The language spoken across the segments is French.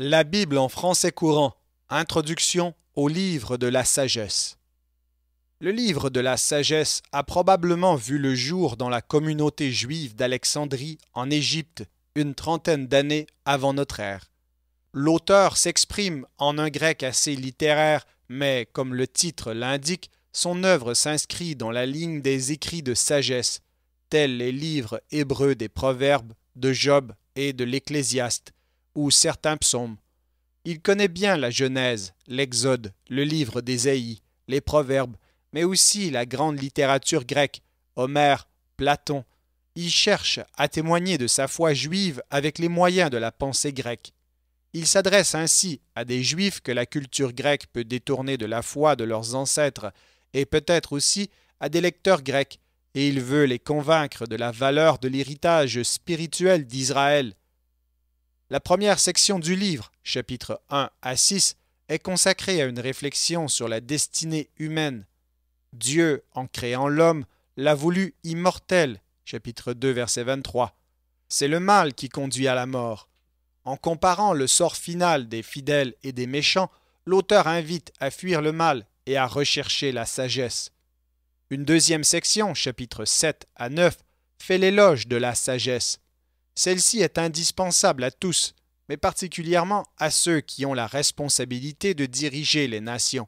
La Bible en français courant. Introduction au livre de la sagesse. Le livre de la sagesse a probablement vu le jour dans la communauté juive d'Alexandrie en Égypte une trentaine d'années avant notre ère. L'auteur s'exprime en un grec assez littéraire, mais comme le titre l'indique, son œuvre s'inscrit dans la ligne des écrits de sagesse, tels les livres hébreux des Proverbes, de Job et de l'Ecclésiaste ou certains psaumes. Il connaît bien la Genèse, l'Exode, le livre des Aïs, les Proverbes, mais aussi la grande littérature grecque, Homère, Platon. Il cherche à témoigner de sa foi juive avec les moyens de la pensée grecque. Il s'adresse ainsi à des juifs que la culture grecque peut détourner de la foi de leurs ancêtres, et peut-être aussi à des lecteurs grecs, et il veut les convaincre de la valeur de l'héritage spirituel d'Israël, la première section du livre, chapitres 1 à 6, est consacrée à une réflexion sur la destinée humaine. Dieu, en créant l'homme, l'a voulu immortel, chapitre 2, verset 23. C'est le mal qui conduit à la mort. En comparant le sort final des fidèles et des méchants, l'auteur invite à fuir le mal et à rechercher la sagesse. Une deuxième section, chapitres 7 à 9, fait l'éloge de la sagesse. Celle-ci est indispensable à tous, mais particulièrement à ceux qui ont la responsabilité de diriger les nations.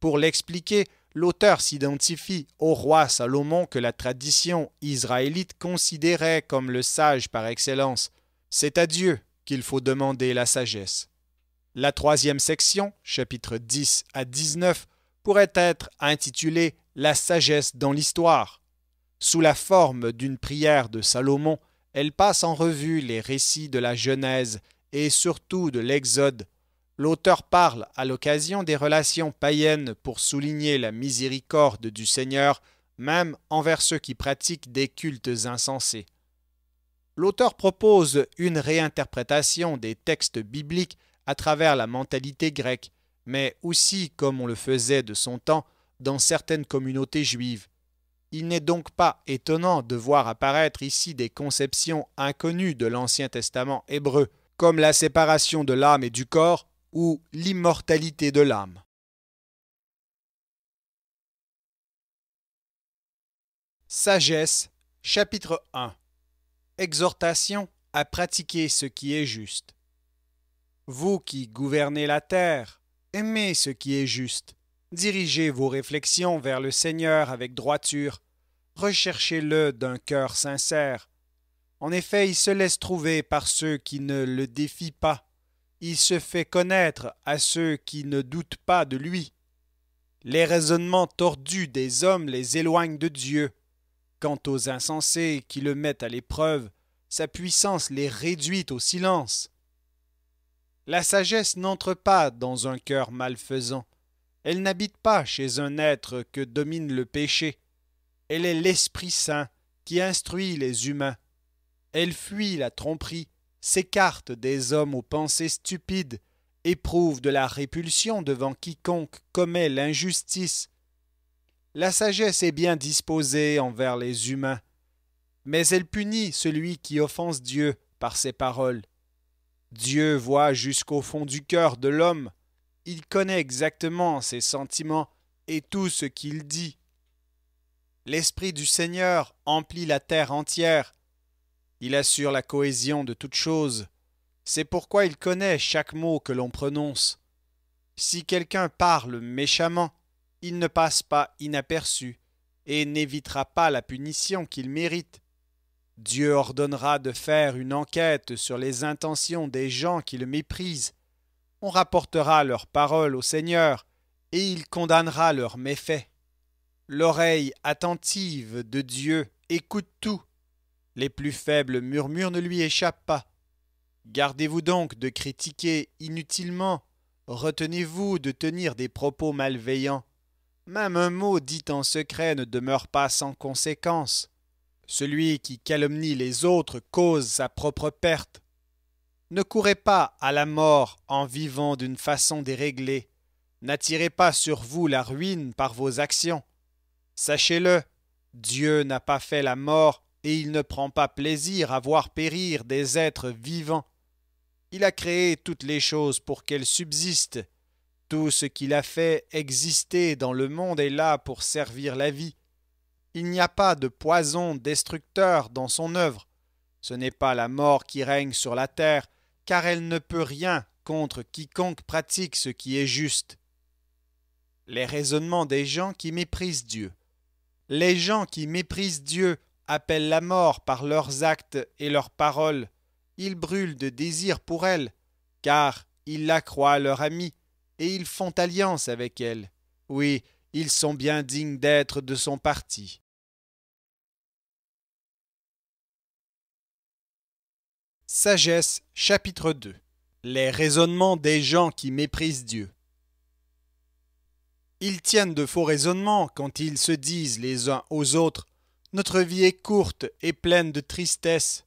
Pour l'expliquer, l'auteur s'identifie au roi Salomon que la tradition israélite considérait comme le sage par excellence. C'est à Dieu qu'il faut demander la sagesse. La troisième section, chapitres 10 à 19, pourrait être intitulée La sagesse dans l'histoire. Sous la forme d'une prière de Salomon, elle passe en revue les récits de la Genèse et surtout de l'Exode. L'auteur parle à l'occasion des relations païennes pour souligner la miséricorde du Seigneur, même envers ceux qui pratiquent des cultes insensés. L'auteur propose une réinterprétation des textes bibliques à travers la mentalité grecque, mais aussi, comme on le faisait de son temps, dans certaines communautés juives. Il n'est donc pas étonnant de voir apparaître ici des conceptions inconnues de l'Ancien Testament hébreu, comme la séparation de l'âme et du corps ou l'immortalité de l'âme. Sagesse, chapitre 1 Exhortation à pratiquer ce qui est juste. Vous qui gouvernez la terre, aimez ce qui est juste, Dirigez vos réflexions vers le Seigneur avec droiture. Recherchez-le d'un cœur sincère. En effet, il se laisse trouver par ceux qui ne le défient pas. Il se fait connaître à ceux qui ne doutent pas de lui. Les raisonnements tordus des hommes les éloignent de Dieu. Quant aux insensés qui le mettent à l'épreuve, sa puissance les réduit au silence. La sagesse n'entre pas dans un cœur malfaisant. Elle n'habite pas chez un être que domine le péché. Elle est l'Esprit Saint qui instruit les humains. Elle fuit la tromperie, s'écarte des hommes aux pensées stupides, éprouve de la répulsion devant quiconque commet l'injustice. La sagesse est bien disposée envers les humains, mais elle punit celui qui offense Dieu par ses paroles. Dieu voit jusqu'au fond du cœur de l'homme, il connaît exactement ses sentiments et tout ce qu'il dit. L'Esprit du Seigneur emplit la terre entière. Il assure la cohésion de toutes choses. C'est pourquoi il connaît chaque mot que l'on prononce. Si quelqu'un parle méchamment, il ne passe pas inaperçu et n'évitera pas la punition qu'il mérite. Dieu ordonnera de faire une enquête sur les intentions des gens qui le méprisent on rapportera leurs paroles au Seigneur, et il condamnera leurs méfaits. L'oreille attentive de Dieu écoute tout. Les plus faibles murmures ne lui échappent pas. Gardez-vous donc de critiquer inutilement, retenez-vous de tenir des propos malveillants. Même un mot dit en secret ne demeure pas sans conséquence. Celui qui calomnie les autres cause sa propre perte. Ne courez pas à la mort en vivant d'une façon déréglée. N'attirez pas sur vous la ruine par vos actions. Sachez-le, Dieu n'a pas fait la mort et il ne prend pas plaisir à voir périr des êtres vivants. Il a créé toutes les choses pour qu'elles subsistent. Tout ce qu'il a fait exister dans le monde est là pour servir la vie. Il n'y a pas de poison destructeur dans son œuvre. Ce n'est pas la mort qui règne sur la terre, car elle ne peut rien contre quiconque pratique ce qui est juste. Les raisonnements des gens qui méprisent Dieu. Les gens qui méprisent Dieu appellent la mort par leurs actes et leurs paroles. Ils brûlent de désir pour elle, car ils la croient leur amie, et ils font alliance avec elle. Oui, ils sont bien dignes d'être de son parti. Sagesse chapitre 2 Les raisonnements des gens qui méprisent Dieu. Ils tiennent de faux raisonnements quand ils se disent les uns aux autres Notre vie est courte et pleine de tristesse.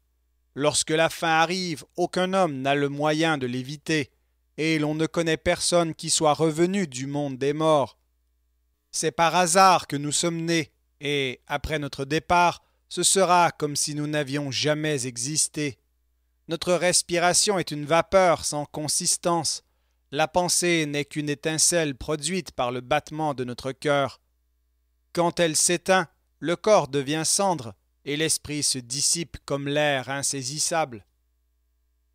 Lorsque la fin arrive, aucun homme n'a le moyen de l'éviter, et l'on ne connaît personne qui soit revenu du monde des morts. C'est par hasard que nous sommes nés, et, après notre départ, ce sera comme si nous n'avions jamais existé. Notre respiration est une vapeur sans consistance. La pensée n'est qu'une étincelle produite par le battement de notre cœur. Quand elle s'éteint, le corps devient cendre et l'esprit se dissipe comme l'air insaisissable.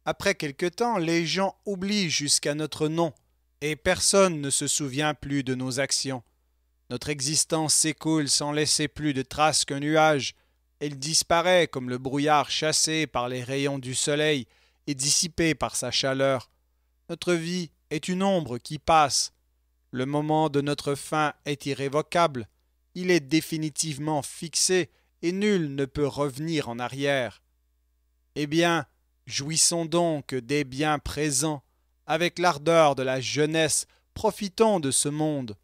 Après quelque temps, les gens oublient jusqu'à notre nom et personne ne se souvient plus de nos actions. Notre existence s'écoule sans laisser plus de traces qu'un nuage, elle disparaît comme le brouillard chassé par les rayons du soleil et dissipé par sa chaleur. Notre vie est une ombre qui passe. Le moment de notre fin est irrévocable. Il est définitivement fixé et nul ne peut revenir en arrière. Eh bien, jouissons donc des biens présents. Avec l'ardeur de la jeunesse, profitons de ce monde.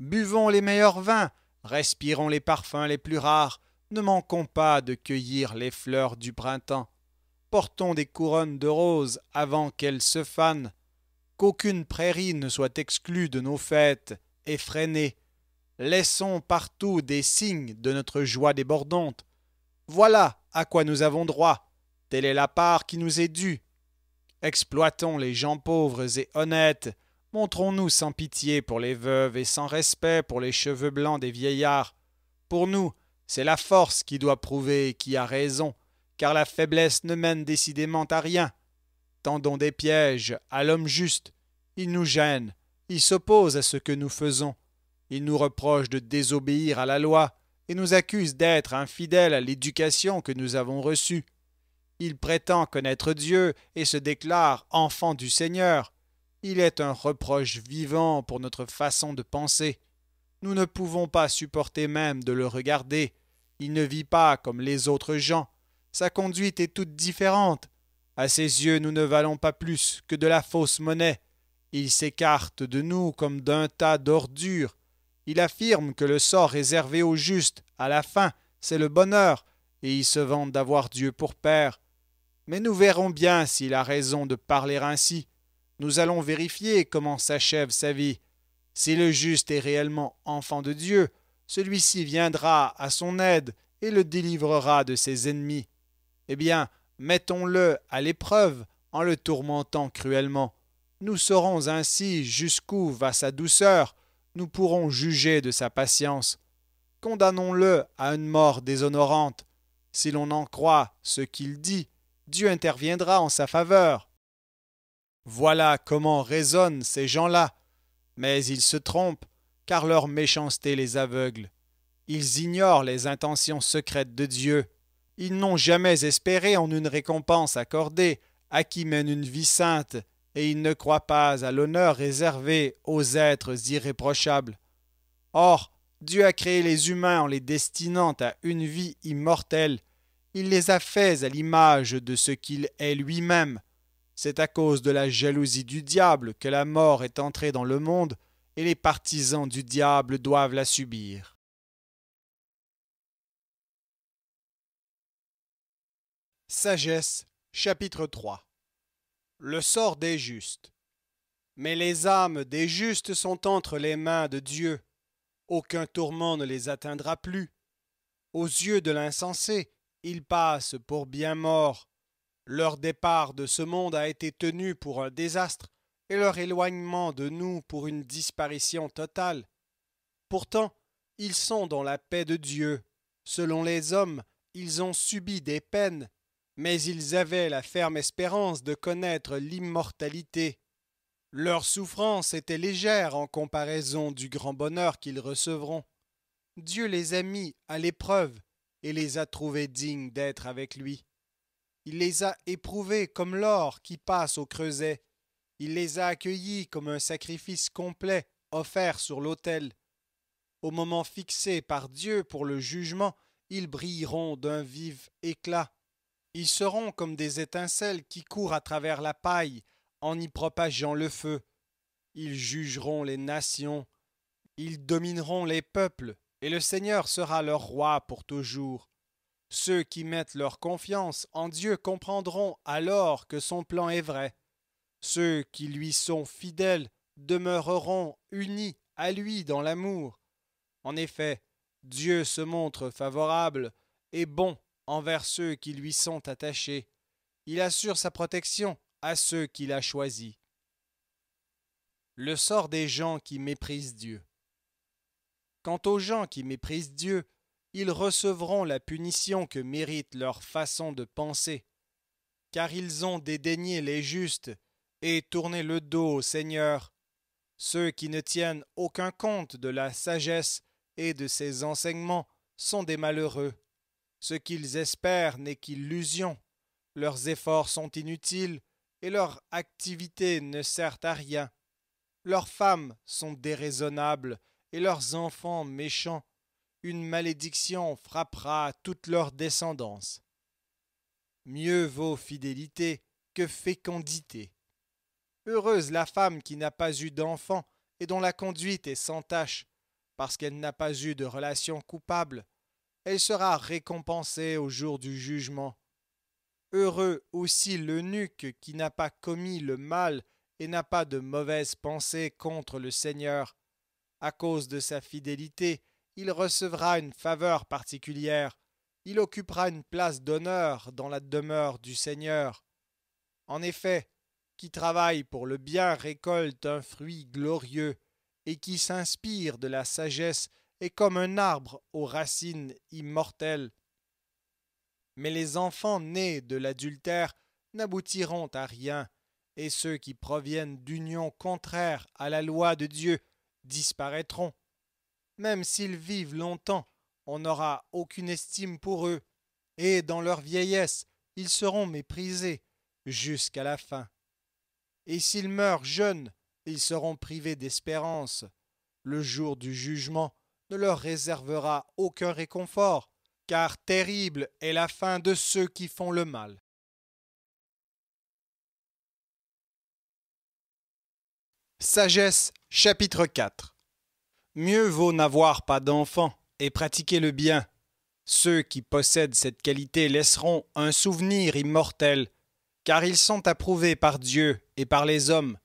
Buvons les meilleurs vins, respirons les parfums les plus rares, ne manquons pas de cueillir les fleurs du printemps. Portons des couronnes de roses avant qu'elles se fanent. Qu'aucune prairie ne soit exclue de nos fêtes, effrénées. Laissons partout des signes de notre joie débordante. Voilà à quoi nous avons droit. Telle est la part qui nous est due. Exploitons les gens pauvres et honnêtes. Montrons-nous sans pitié pour les veuves et sans respect pour les cheveux blancs des vieillards. Pour nous, c'est la force qui doit prouver qui a raison, car la faiblesse ne mène décidément à rien. Tendons des pièges à l'homme juste. Il nous gêne, il s'oppose à ce que nous faisons. Il nous reproche de désobéir à la loi et nous accuse d'être infidèles à l'éducation que nous avons reçue. Il prétend connaître Dieu et se déclare enfant du Seigneur. Il est un reproche vivant pour notre façon de penser. Nous ne pouvons pas supporter même de le regarder. Il ne vit pas comme les autres gens. Sa conduite est toute différente. À ses yeux, nous ne valons pas plus que de la fausse monnaie. Il s'écarte de nous comme d'un tas d'ordures. Il affirme que le sort réservé aux justes, à la fin, c'est le bonheur, et il se vante d'avoir Dieu pour Père. Mais nous verrons bien s'il a raison de parler ainsi. Nous allons vérifier comment s'achève sa vie. Si le juste est réellement enfant de Dieu, celui-ci viendra à son aide et le délivrera de ses ennemis. Eh bien, mettons-le à l'épreuve en le tourmentant cruellement. Nous saurons ainsi jusqu'où va sa douceur, nous pourrons juger de sa patience. Condamnons-le à une mort déshonorante. Si l'on en croit ce qu'il dit, Dieu interviendra en sa faveur. Voilà comment raisonnent ces gens-là mais ils se trompent, car leur méchanceté les aveugle. Ils ignorent les intentions secrètes de Dieu. Ils n'ont jamais espéré en une récompense accordée à qui mène une vie sainte, et ils ne croient pas à l'honneur réservé aux êtres irréprochables. Or, Dieu a créé les humains en les destinant à une vie immortelle. Il les a faits à l'image de ce qu'il est lui-même. C'est à cause de la jalousie du diable que la mort est entrée dans le monde, et les partisans du diable doivent la subir. Sagesse chapitre 3 Le sort des justes Mais les âmes des justes sont entre les mains de Dieu. Aucun tourment ne les atteindra plus. Aux yeux de l'insensé, ils passent pour bien morts leur départ de ce monde a été tenu pour un désastre et leur éloignement de nous pour une disparition totale. Pourtant, ils sont dans la paix de Dieu. Selon les hommes, ils ont subi des peines, mais ils avaient la ferme espérance de connaître l'immortalité. Leur souffrance était légère en comparaison du grand bonheur qu'ils recevront. Dieu les a mis à l'épreuve et les a trouvés dignes d'être avec lui. Il les a éprouvés comme l'or qui passe au creuset. Il les a accueillis comme un sacrifice complet offert sur l'autel. Au moment fixé par Dieu pour le jugement, ils brilleront d'un vif éclat. Ils seront comme des étincelles qui courent à travers la paille en y propageant le feu. Ils jugeront les nations, ils domineront les peuples, et le Seigneur sera leur roi pour toujours. Ceux qui mettent leur confiance en Dieu comprendront alors que son plan est vrai. Ceux qui lui sont fidèles demeureront unis à lui dans l'amour. En effet, Dieu se montre favorable et bon envers ceux qui lui sont attachés. Il assure sa protection à ceux qu'il a choisis. Le sort des gens qui méprisent Dieu. Quant aux gens qui méprisent Dieu, ils recevront la punition que mérite leur façon de penser, car ils ont dédaigné les justes et tourné le dos au Seigneur, ceux qui ne tiennent aucun compte de la sagesse et de ses enseignements sont des malheureux. Ce qu'ils espèrent n'est qu'illusion. Leurs efforts sont inutiles et leur activité ne sert à rien. Leurs femmes sont déraisonnables et leurs enfants méchants une malédiction frappera toute leur descendance. Mieux vaut fidélité que fécondité. Heureuse la femme qui n'a pas eu d'enfant et dont la conduite est sans tache, parce qu'elle n'a pas eu de relation coupable, elle sera récompensée au jour du jugement. Heureux aussi l'eunuque qui n'a pas commis le mal et n'a pas de mauvaises pensées contre le Seigneur. À cause de sa fidélité, il recevra une faveur particulière, il occupera une place d'honneur dans la demeure du Seigneur. En effet, qui travaille pour le bien récolte un fruit glorieux, et qui s'inspire de la sagesse est comme un arbre aux racines immortelles. Mais les enfants nés de l'adultère n'aboutiront à rien, et ceux qui proviennent d'unions contraires à la loi de Dieu disparaîtront même s'ils vivent longtemps, on n'aura aucune estime pour eux, et dans leur vieillesse, ils seront méprisés jusqu'à la fin. Et s'ils meurent jeunes, ils seront privés d'espérance. Le jour du jugement ne leur réservera aucun réconfort, car terrible est la fin de ceux qui font le mal. Sagesse chapitre 4 Mieux vaut n'avoir pas d'enfants et pratiquer le bien. Ceux qui possèdent cette qualité laisseront un souvenir immortel, car ils sont approuvés par Dieu et par les hommes.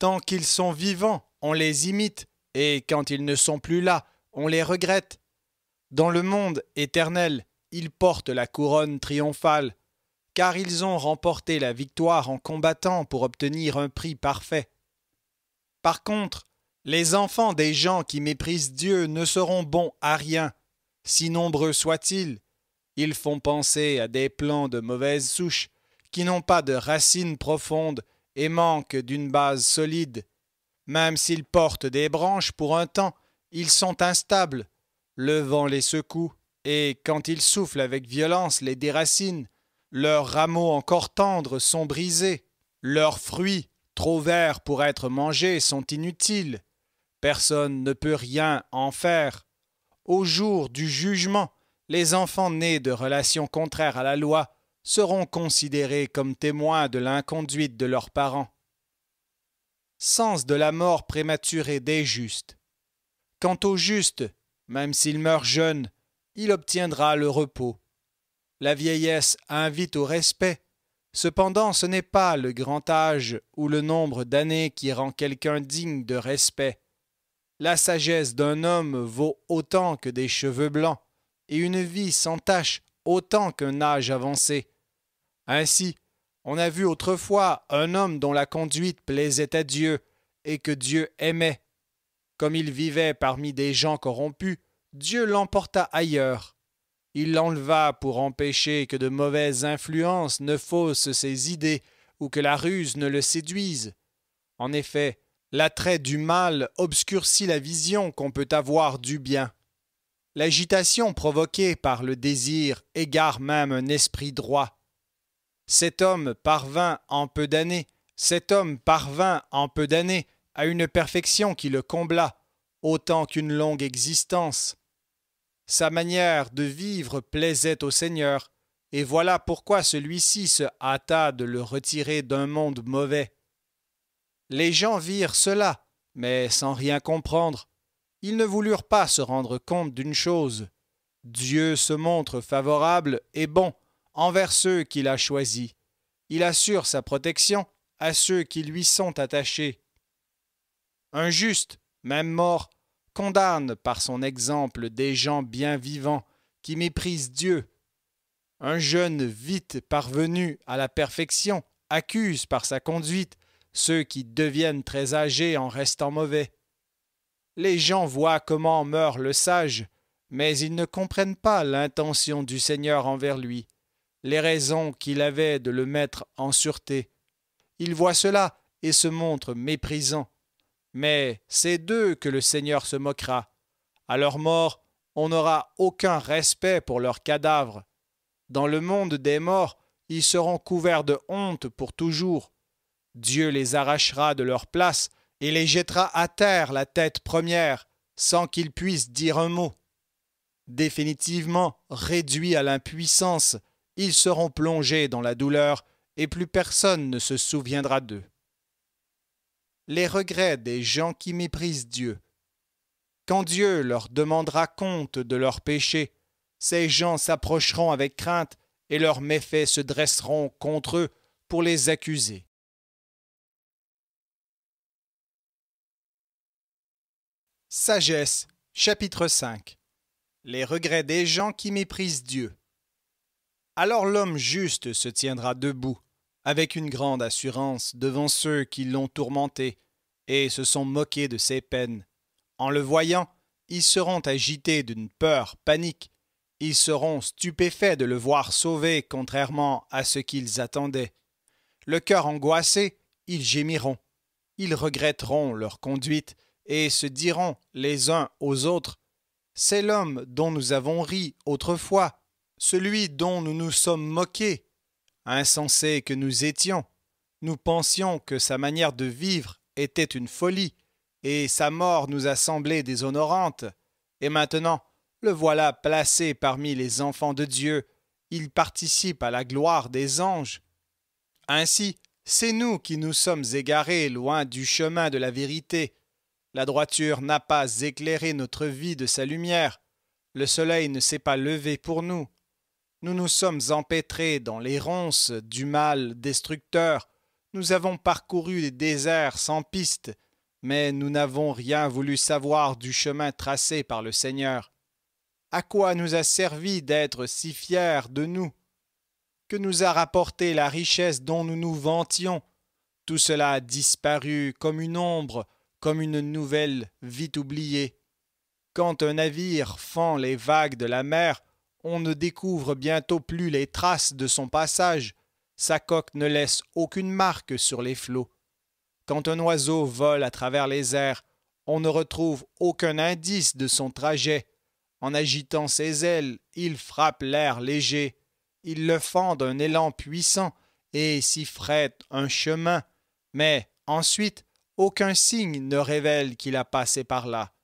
Tant qu'ils sont vivants, on les imite, et quand ils ne sont plus là, on les regrette. Dans le monde éternel, ils portent la couronne triomphale, car ils ont remporté la victoire en combattant pour obtenir un prix parfait. Par contre, les enfants des gens qui méprisent Dieu ne seront bons à rien, si nombreux soient-ils. Ils font penser à des plants de mauvaise souche, qui n'ont pas de racines profondes et manquent d'une base solide. Même s'ils portent des branches pour un temps, ils sont instables. Le vent les secoue, et quand ils soufflent avec violence les déracines, leurs rameaux encore tendres sont brisés, leurs fruits, trop verts pour être mangés, sont inutiles. Personne ne peut rien en faire. Au jour du jugement, les enfants nés de relations contraires à la loi seront considérés comme témoins de l'inconduite de leurs parents. Sens de la mort prématurée des justes. Quant au juste, même s'il meurt jeune, il obtiendra le repos. La vieillesse invite au respect. Cependant, ce n'est pas le grand âge ou le nombre d'années qui rend quelqu'un digne de respect, la sagesse d'un homme vaut autant que des cheveux blancs, et une vie sans tache autant qu'un âge avancé. Ainsi, on a vu autrefois un homme dont la conduite plaisait à Dieu, et que Dieu aimait. Comme il vivait parmi des gens corrompus, Dieu l'emporta ailleurs. Il l'enleva pour empêcher que de mauvaises influences ne faussent ses idées, ou que la ruse ne le séduise. En effet, L'attrait du mal obscurcit la vision qu'on peut avoir du bien. L'agitation provoquée par le désir égare même un esprit droit. Cet homme parvint en peu d'années, cet homme parvint en peu d'années à une perfection qui le combla, autant qu'une longue existence. Sa manière de vivre plaisait au Seigneur, et voilà pourquoi celui-ci se hâta de le retirer d'un monde mauvais. Les gens virent cela, mais sans rien comprendre. Ils ne voulurent pas se rendre compte d'une chose. Dieu se montre favorable et bon envers ceux qu'il a choisis. Il assure sa protection à ceux qui lui sont attachés. Un juste, même mort, condamne par son exemple des gens bien vivants qui méprisent Dieu. Un jeune vite parvenu à la perfection accuse par sa conduite ceux qui deviennent très âgés en restant mauvais. Les gens voient comment meurt le sage, mais ils ne comprennent pas l'intention du Seigneur envers lui, les raisons qu'il avait de le mettre en sûreté. Ils voient cela et se montrent méprisants. Mais c'est d'eux que le Seigneur se moquera. À leur mort, on n'aura aucun respect pour leurs cadavres. Dans le monde des morts, ils seront couverts de honte pour toujours. Dieu les arrachera de leur place et les jettera à terre la tête première, sans qu'ils puissent dire un mot. Définitivement réduits à l'impuissance, ils seront plongés dans la douleur et plus personne ne se souviendra d'eux. Les regrets des gens qui méprisent Dieu. Quand Dieu leur demandera compte de leurs péchés, ces gens s'approcheront avec crainte et leurs méfaits se dresseront contre eux pour les accuser. Sagesse, chapitre 5 Les regrets des gens qui méprisent Dieu. Alors l'homme juste se tiendra debout, avec une grande assurance, devant ceux qui l'ont tourmenté et se sont moqués de ses peines. En le voyant, ils seront agités d'une peur, panique. Ils seront stupéfaits de le voir sauvé, contrairement à ce qu'ils attendaient. Le cœur angoissé, ils gémiront. Ils regretteront leur conduite et se diront les uns aux autres, C'est l'homme dont nous avons ri autrefois, celui dont nous nous sommes moqués. Insensés que nous étions, nous pensions que sa manière de vivre était une folie, et sa mort nous a semblé déshonorante. Et maintenant, le voilà placé parmi les enfants de Dieu, il participe à la gloire des anges. Ainsi, c'est nous qui nous sommes égarés loin du chemin de la vérité, la droiture n'a pas éclairé notre vie de sa lumière. Le soleil ne s'est pas levé pour nous. Nous nous sommes empêtrés dans les ronces du mal destructeur. Nous avons parcouru des déserts sans piste, mais nous n'avons rien voulu savoir du chemin tracé par le Seigneur. À quoi nous a servi d'être si fiers de nous Que nous a rapporté la richesse dont nous nous vantions Tout cela a disparu comme une ombre comme une nouvelle vite oubliée. Quand un navire fend les vagues de la mer, on ne découvre bientôt plus les traces de son passage, sa coque ne laisse aucune marque sur les flots. Quand un oiseau vole à travers les airs, on ne retrouve aucun indice de son trajet. En agitant ses ailes, il frappe l'air léger. Il le fend d'un élan puissant et s'y frette un chemin. Mais ensuite, aucun signe ne révèle qu'il a passé par là.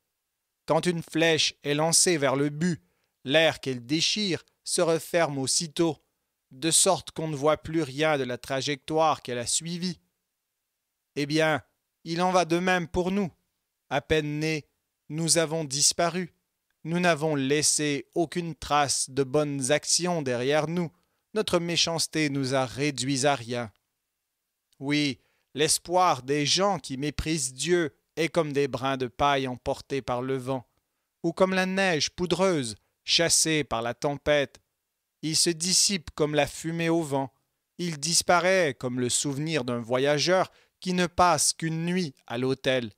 Quand une flèche est lancée vers le but, l'air qu'elle déchire se referme aussitôt, de sorte qu'on ne voit plus rien de la trajectoire qu'elle a suivie. Eh bien, il en va de même pour nous. À peine nés, nous avons disparu. Nous n'avons laissé aucune trace de bonnes actions derrière nous. Notre méchanceté nous a réduits à rien. Oui, L'espoir des gens qui méprisent Dieu est comme des brins de paille emportés par le vent, ou comme la neige poudreuse chassée par la tempête. Il se dissipe comme la fumée au vent, il disparaît comme le souvenir d'un voyageur qui ne passe qu'une nuit à l'hôtel.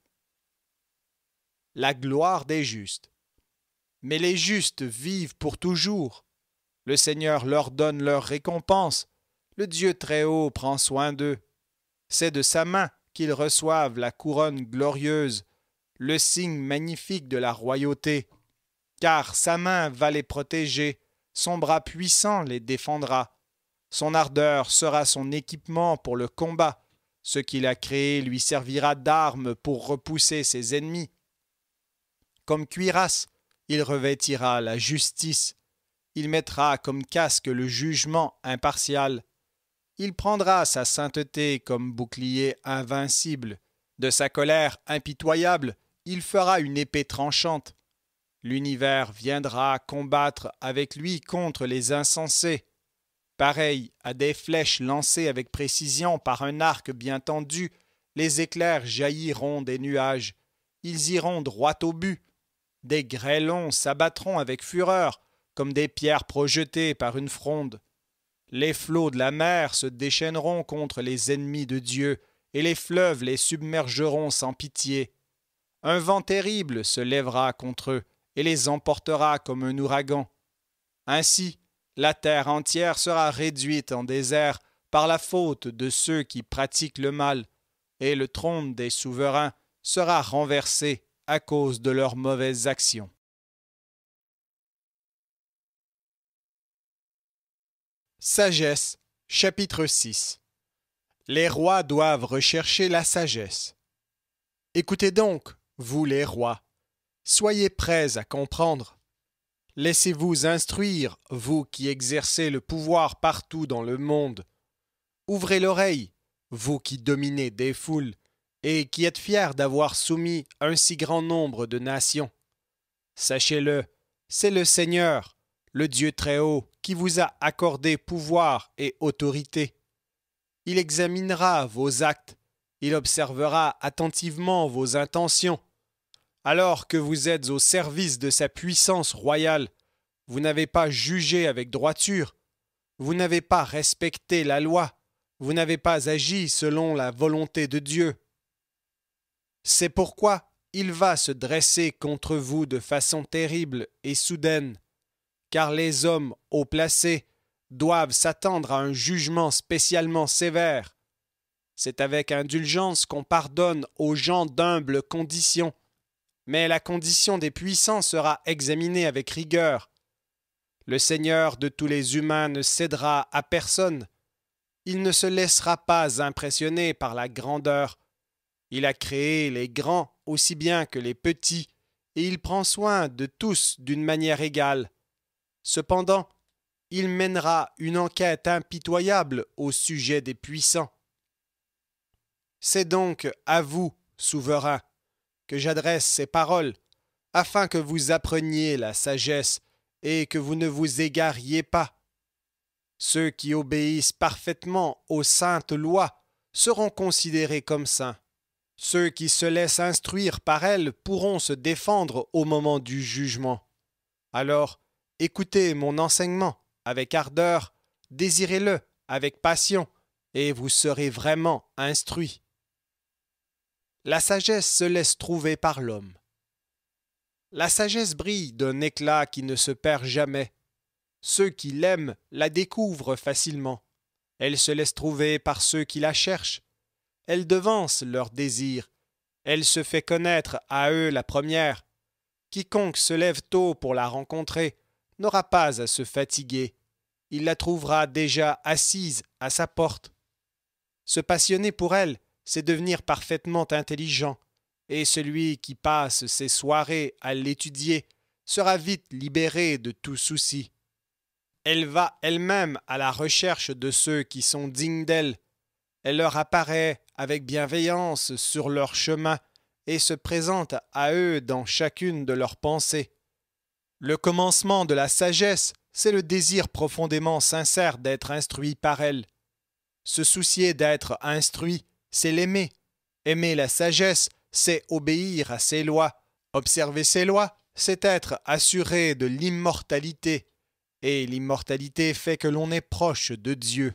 La gloire des justes. Mais les justes vivent pour toujours. Le Seigneur leur donne leur récompense. Le Dieu Très-Haut prend soin d'eux. C'est de sa main qu'ils reçoivent la couronne glorieuse, le signe magnifique de la royauté, car sa main va les protéger, son bras puissant les défendra, son ardeur sera son équipement pour le combat, ce qu'il a créé lui servira d'arme pour repousser ses ennemis. Comme cuirasse, il revêtira la justice, il mettra comme casque le jugement impartial, il prendra sa sainteté comme bouclier invincible. De sa colère impitoyable, il fera une épée tranchante. L'univers viendra combattre avec lui contre les insensés. Pareil à des flèches lancées avec précision par un arc bien tendu, les éclairs jailliront des nuages. Ils iront droit au but. Des grêlons s'abattront avec fureur, comme des pierres projetées par une fronde. Les flots de la mer se déchaîneront contre les ennemis de Dieu, et les fleuves les submergeront sans pitié. Un vent terrible se lèvera contre eux, et les emportera comme un ouragan. Ainsi, la terre entière sera réduite en désert par la faute de ceux qui pratiquent le mal, et le trône des souverains sera renversé à cause de leurs mauvaises actions. Sagesse, chapitre 6 Les rois doivent rechercher la sagesse. Écoutez donc, vous les rois, soyez prêts à comprendre. Laissez-vous instruire, vous qui exercez le pouvoir partout dans le monde. Ouvrez l'oreille, vous qui dominez des foules, et qui êtes fiers d'avoir soumis un si grand nombre de nations. Sachez-le, c'est le Seigneur, le Dieu très haut, qui vous a accordé pouvoir et autorité. Il examinera vos actes, il observera attentivement vos intentions. Alors que vous êtes au service de sa puissance royale, vous n'avez pas jugé avec droiture, vous n'avez pas respecté la loi, vous n'avez pas agi selon la volonté de Dieu. C'est pourquoi il va se dresser contre vous de façon terrible et soudaine car les hommes haut placés doivent s'attendre à un jugement spécialement sévère. C'est avec indulgence qu'on pardonne aux gens d'humbles condition, mais la condition des puissants sera examinée avec rigueur. Le Seigneur de tous les humains ne cédera à personne. Il ne se laissera pas impressionner par la grandeur. Il a créé les grands aussi bien que les petits, et il prend soin de tous d'une manière égale. Cependant, il mènera une enquête impitoyable au sujet des puissants. C'est donc à vous, souverain, que j'adresse ces paroles, afin que vous appreniez la sagesse et que vous ne vous égariez pas. Ceux qui obéissent parfaitement aux saintes lois seront considérés comme saints. Ceux qui se laissent instruire par elles pourront se défendre au moment du jugement. Alors, Écoutez mon enseignement avec ardeur, désirez-le avec passion, et vous serez vraiment instruit. La sagesse se laisse trouver par l'homme. La sagesse brille d'un éclat qui ne se perd jamais. Ceux qui l'aiment la découvrent facilement. Elle se laisse trouver par ceux qui la cherchent. Elle devance leurs désirs. Elle se fait connaître à eux la première. Quiconque se lève tôt pour la rencontrer n'aura pas à se fatiguer. Il la trouvera déjà assise à sa porte. Se passionner pour elle, c'est devenir parfaitement intelligent, et celui qui passe ses soirées à l'étudier sera vite libéré de tout souci. Elle va elle-même à la recherche de ceux qui sont dignes d'elle. Elle leur apparaît avec bienveillance sur leur chemin et se présente à eux dans chacune de leurs pensées. Le commencement de la sagesse, c'est le désir profondément sincère d'être instruit par elle. Se soucier d'être instruit, c'est l'aimer. Aimer la sagesse, c'est obéir à ses lois. Observer ses lois, c'est être assuré de l'immortalité. Et l'immortalité fait que l'on est proche de Dieu.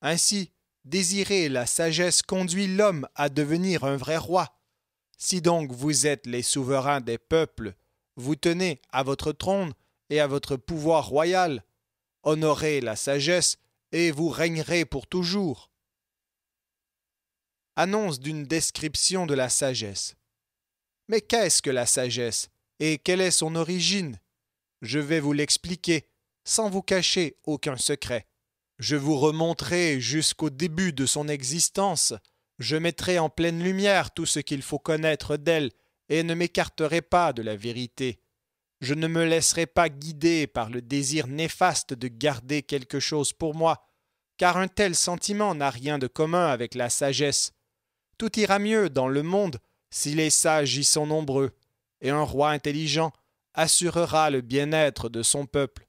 Ainsi, désirer la sagesse conduit l'homme à devenir un vrai roi. Si donc vous êtes les souverains des peuples, vous tenez à votre trône et à votre pouvoir royal. Honorez la sagesse et vous régnerez pour toujours. Annonce d'une description de la sagesse. Mais qu'est-ce que la sagesse et quelle est son origine Je vais vous l'expliquer sans vous cacher aucun secret. Je vous remonterai jusqu'au début de son existence. Je mettrai en pleine lumière tout ce qu'il faut connaître d'elle et ne m'écarterai pas de la vérité. Je ne me laisserai pas guider par le désir néfaste de garder quelque chose pour moi, car un tel sentiment n'a rien de commun avec la sagesse. Tout ira mieux dans le monde si les sages y sont nombreux, et un roi intelligent assurera le bien-être de son peuple.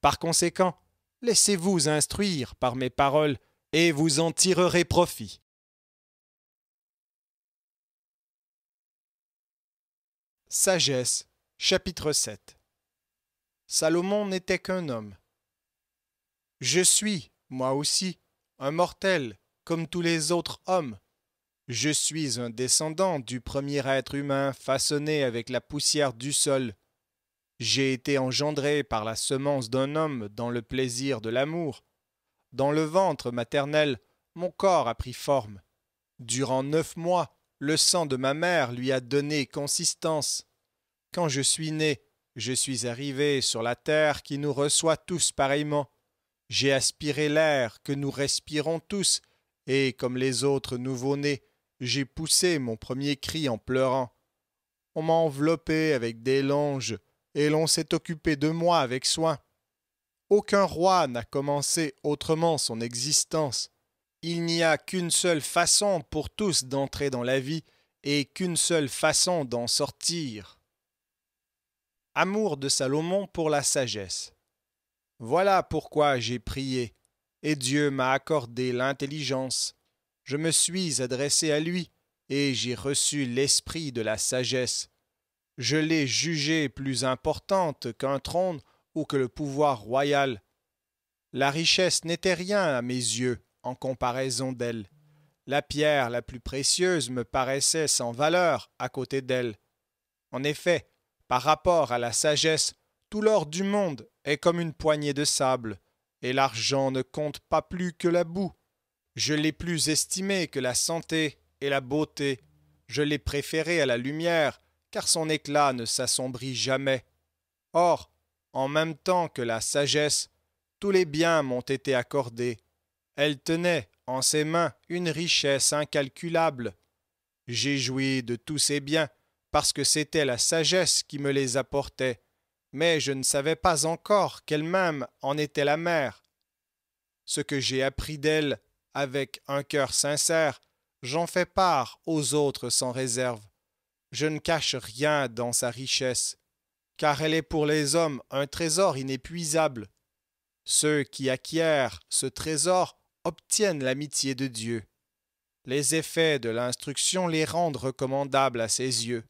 Par conséquent, laissez-vous instruire par mes paroles, et vous en tirerez profit. Sagesse, chapitre 7 Salomon n'était qu'un homme. Je suis, moi aussi, un mortel, comme tous les autres hommes. Je suis un descendant du premier être humain façonné avec la poussière du sol. J'ai été engendré par la semence d'un homme dans le plaisir de l'amour. Dans le ventre maternel, mon corps a pris forme. Durant neuf mois, le sang de ma mère lui a donné consistance. Quand je suis né, je suis arrivé sur la terre qui nous reçoit tous pareillement. J'ai aspiré l'air que nous respirons tous, et comme les autres nouveau-nés, j'ai poussé mon premier cri en pleurant. On m'a enveloppé avec des longes, et l'on s'est occupé de moi avec soin. Aucun roi n'a commencé autrement son existence. Il n'y a qu'une seule façon pour tous d'entrer dans la vie et qu'une seule façon d'en sortir. Amour de Salomon pour la sagesse. Voilà pourquoi j'ai prié, et Dieu m'a accordé l'intelligence. Je me suis adressé à lui, et j'ai reçu l'esprit de la sagesse. Je l'ai jugée plus importante qu'un trône ou que le pouvoir royal. La richesse n'était rien à mes yeux en comparaison d'elle. La pierre la plus précieuse me paraissait sans valeur à côté d'elle. En effet, par rapport à la sagesse, tout l'or du monde est comme une poignée de sable, et l'argent ne compte pas plus que la boue. Je l'ai plus estimé que la santé et la beauté. Je l'ai préféré à la lumière, car son éclat ne s'assombrit jamais. Or, en même temps que la sagesse, tous les biens m'ont été accordés, elle tenait en ses mains une richesse incalculable. J'ai joui de tous ses biens, parce que c'était la sagesse qui me les apportait, mais je ne savais pas encore qu'elle-même en était la mère. Ce que j'ai appris d'elle avec un cœur sincère, j'en fais part aux autres sans réserve. Je ne cache rien dans sa richesse, car elle est pour les hommes un trésor inépuisable. Ceux qui acquièrent ce trésor obtiennent l'amitié de Dieu. Les effets de l'instruction les rendent recommandables à ses yeux.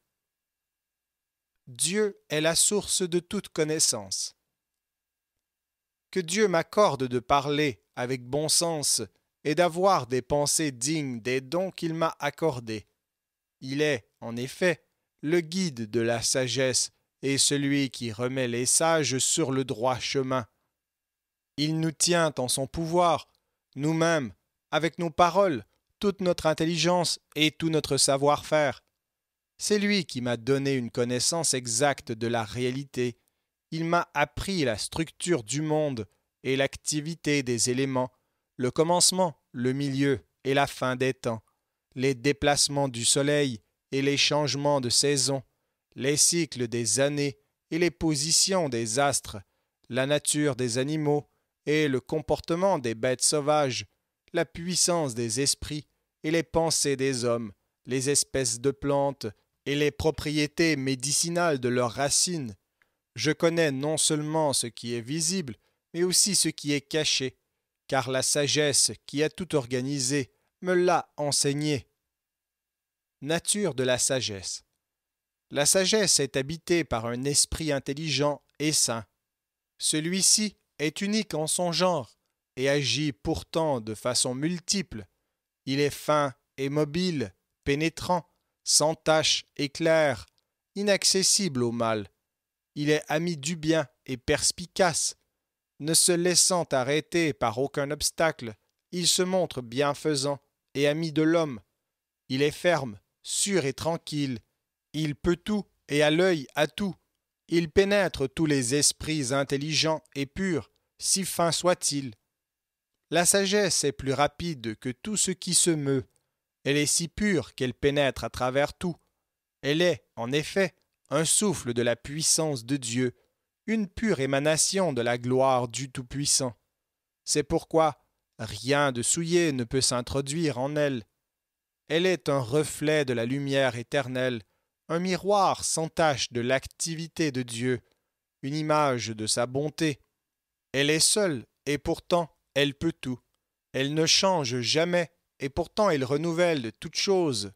Dieu est la source de toute connaissance. Que Dieu m'accorde de parler avec bon sens et d'avoir des pensées dignes des dons qu'il m'a accordés. Il est, en effet, le guide de la sagesse et celui qui remet les sages sur le droit chemin. Il nous tient en son pouvoir nous-mêmes, avec nos paroles, toute notre intelligence et tout notre savoir-faire. C'est lui qui m'a donné une connaissance exacte de la réalité. Il m'a appris la structure du monde et l'activité des éléments, le commencement, le milieu et la fin des temps, les déplacements du soleil et les changements de saison, les cycles des années et les positions des astres, la nature des animaux, et le comportement des bêtes sauvages, la puissance des esprits et les pensées des hommes, les espèces de plantes et les propriétés médicinales de leurs racines. Je connais non seulement ce qui est visible, mais aussi ce qui est caché, car la sagesse qui a tout organisé me l'a enseigné. Nature de la sagesse. La sagesse est habitée par un esprit intelligent et sain. Celui-ci est unique en son genre et agit pourtant de façon multiple. Il est fin et mobile, pénétrant, sans tache et clair, inaccessible au mal. Il est ami du bien et perspicace. Ne se laissant arrêter par aucun obstacle, il se montre bienfaisant et ami de l'homme. Il est ferme, sûr et tranquille. Il peut tout et a l'œil à tout. Il pénètre tous les esprits intelligents et purs, si fin soit-il. La sagesse est plus rapide que tout ce qui se meut. Elle est si pure qu'elle pénètre à travers tout. Elle est, en effet, un souffle de la puissance de Dieu, une pure émanation de la gloire du Tout-Puissant. C'est pourquoi rien de souillé ne peut s'introduire en elle. Elle est un reflet de la lumière éternelle, un miroir sans tache de l'activité de Dieu, une image de sa bonté. Elle est seule, et pourtant elle peut tout. Elle ne change jamais, et pourtant elle renouvelle toutes choses.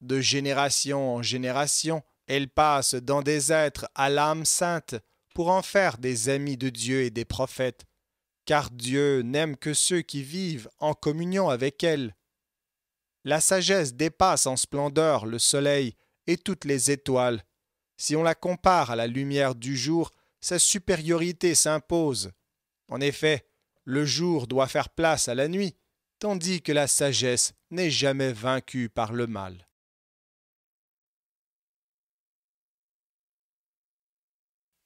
De génération en génération, elle passe dans des êtres à l'âme sainte pour en faire des amis de Dieu et des prophètes, car Dieu n'aime que ceux qui vivent en communion avec elle. La sagesse dépasse en splendeur le soleil, et toutes les étoiles. Si on la compare à la lumière du jour, sa supériorité s'impose. En effet, le jour doit faire place à la nuit, tandis que la sagesse n'est jamais vaincue par le mal.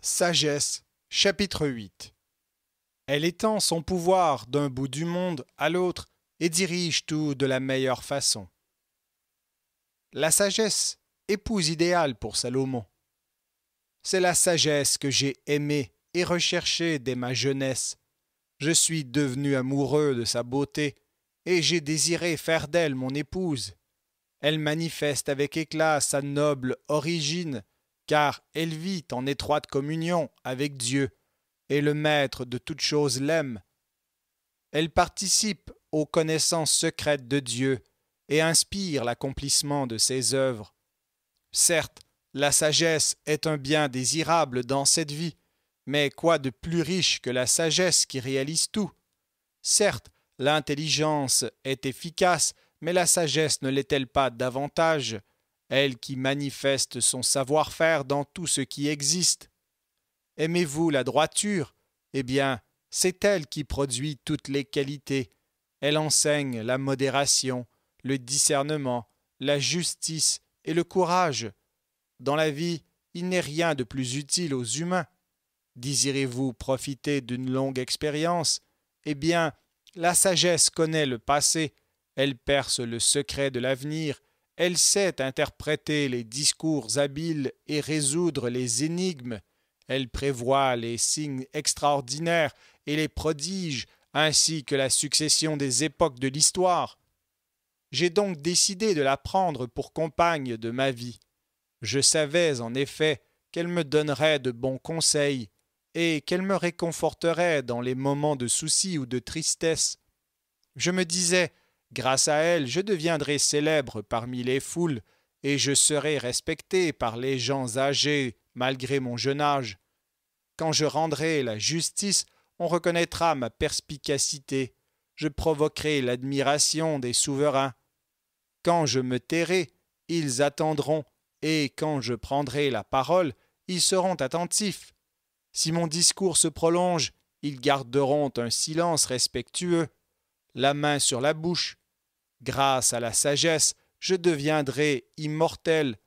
Sagesse, chapitre 8 Elle étend son pouvoir d'un bout du monde à l'autre et dirige tout de la meilleure façon. La sagesse épouse idéale pour Salomon. C'est la sagesse que j'ai aimée et recherchée dès ma jeunesse. Je suis devenu amoureux de sa beauté, et j'ai désiré faire d'elle mon épouse. Elle manifeste avec éclat sa noble origine, car elle vit en étroite communion avec Dieu, et le Maître de toutes choses l'aime. Elle participe aux connaissances secrètes de Dieu, et inspire l'accomplissement de ses œuvres. Certes, la sagesse est un bien désirable dans cette vie, mais quoi de plus riche que la sagesse qui réalise tout Certes, l'intelligence est efficace, mais la sagesse ne l'est-elle pas davantage, elle qui manifeste son savoir-faire dans tout ce qui existe Aimez-vous la droiture Eh bien, c'est elle qui produit toutes les qualités. Elle enseigne la modération, le discernement, la justice et le courage. Dans la vie, il n'est rien de plus utile aux humains. Désirez-vous profiter d'une longue expérience Eh bien, la sagesse connaît le passé, elle perce le secret de l'avenir, elle sait interpréter les discours habiles et résoudre les énigmes, elle prévoit les signes extraordinaires et les prodiges, ainsi que la succession des époques de l'histoire. J'ai donc décidé de la prendre pour compagne de ma vie. Je savais, en effet, qu'elle me donnerait de bons conseils et qu'elle me réconforterait dans les moments de souci ou de tristesse. Je me disais, grâce à elle, je deviendrai célèbre parmi les foules et je serai respecté par les gens âgés malgré mon jeune âge. Quand je rendrai la justice, on reconnaîtra ma perspicacité. Je provoquerai l'admiration des souverains. Quand je me tairai, ils attendront, et quand je prendrai la parole, ils seront attentifs. Si mon discours se prolonge, ils garderont un silence respectueux, la main sur la bouche. Grâce à la sagesse, je deviendrai immortel.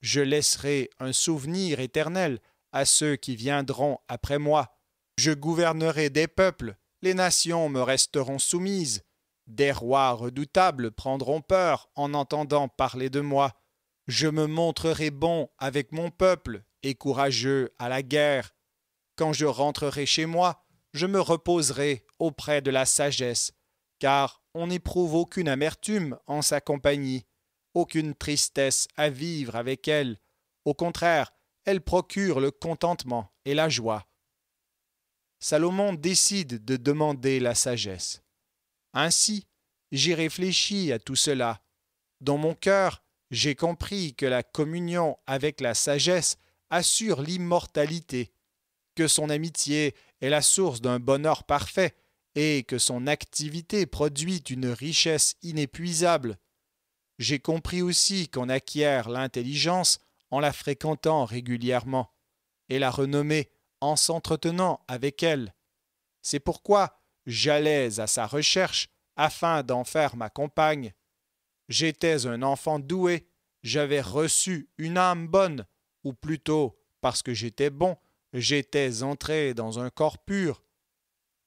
Je laisserai un souvenir éternel à ceux qui viendront après moi. Je gouvernerai des peuples, les nations me resteront soumises. Des rois redoutables prendront peur en entendant parler de moi. Je me montrerai bon avec mon peuple et courageux à la guerre. Quand je rentrerai chez moi, je me reposerai auprès de la sagesse, car on n'éprouve aucune amertume en sa compagnie, aucune tristesse à vivre avec elle. Au contraire, elle procure le contentement et la joie. Salomon décide de demander la sagesse. Ainsi, j'ai réfléchi à tout cela. Dans mon cœur, j'ai compris que la communion avec la sagesse assure l'immortalité, que son amitié est la source d'un bonheur parfait et que son activité produit une richesse inépuisable. J'ai compris aussi qu'on acquiert l'intelligence en la fréquentant régulièrement et la renommée en s'entretenant avec elle. C'est pourquoi J'allais à sa recherche afin d'en faire ma compagne. J'étais un enfant doué, j'avais reçu une âme bonne, ou plutôt, parce que j'étais bon, j'étais entré dans un corps pur.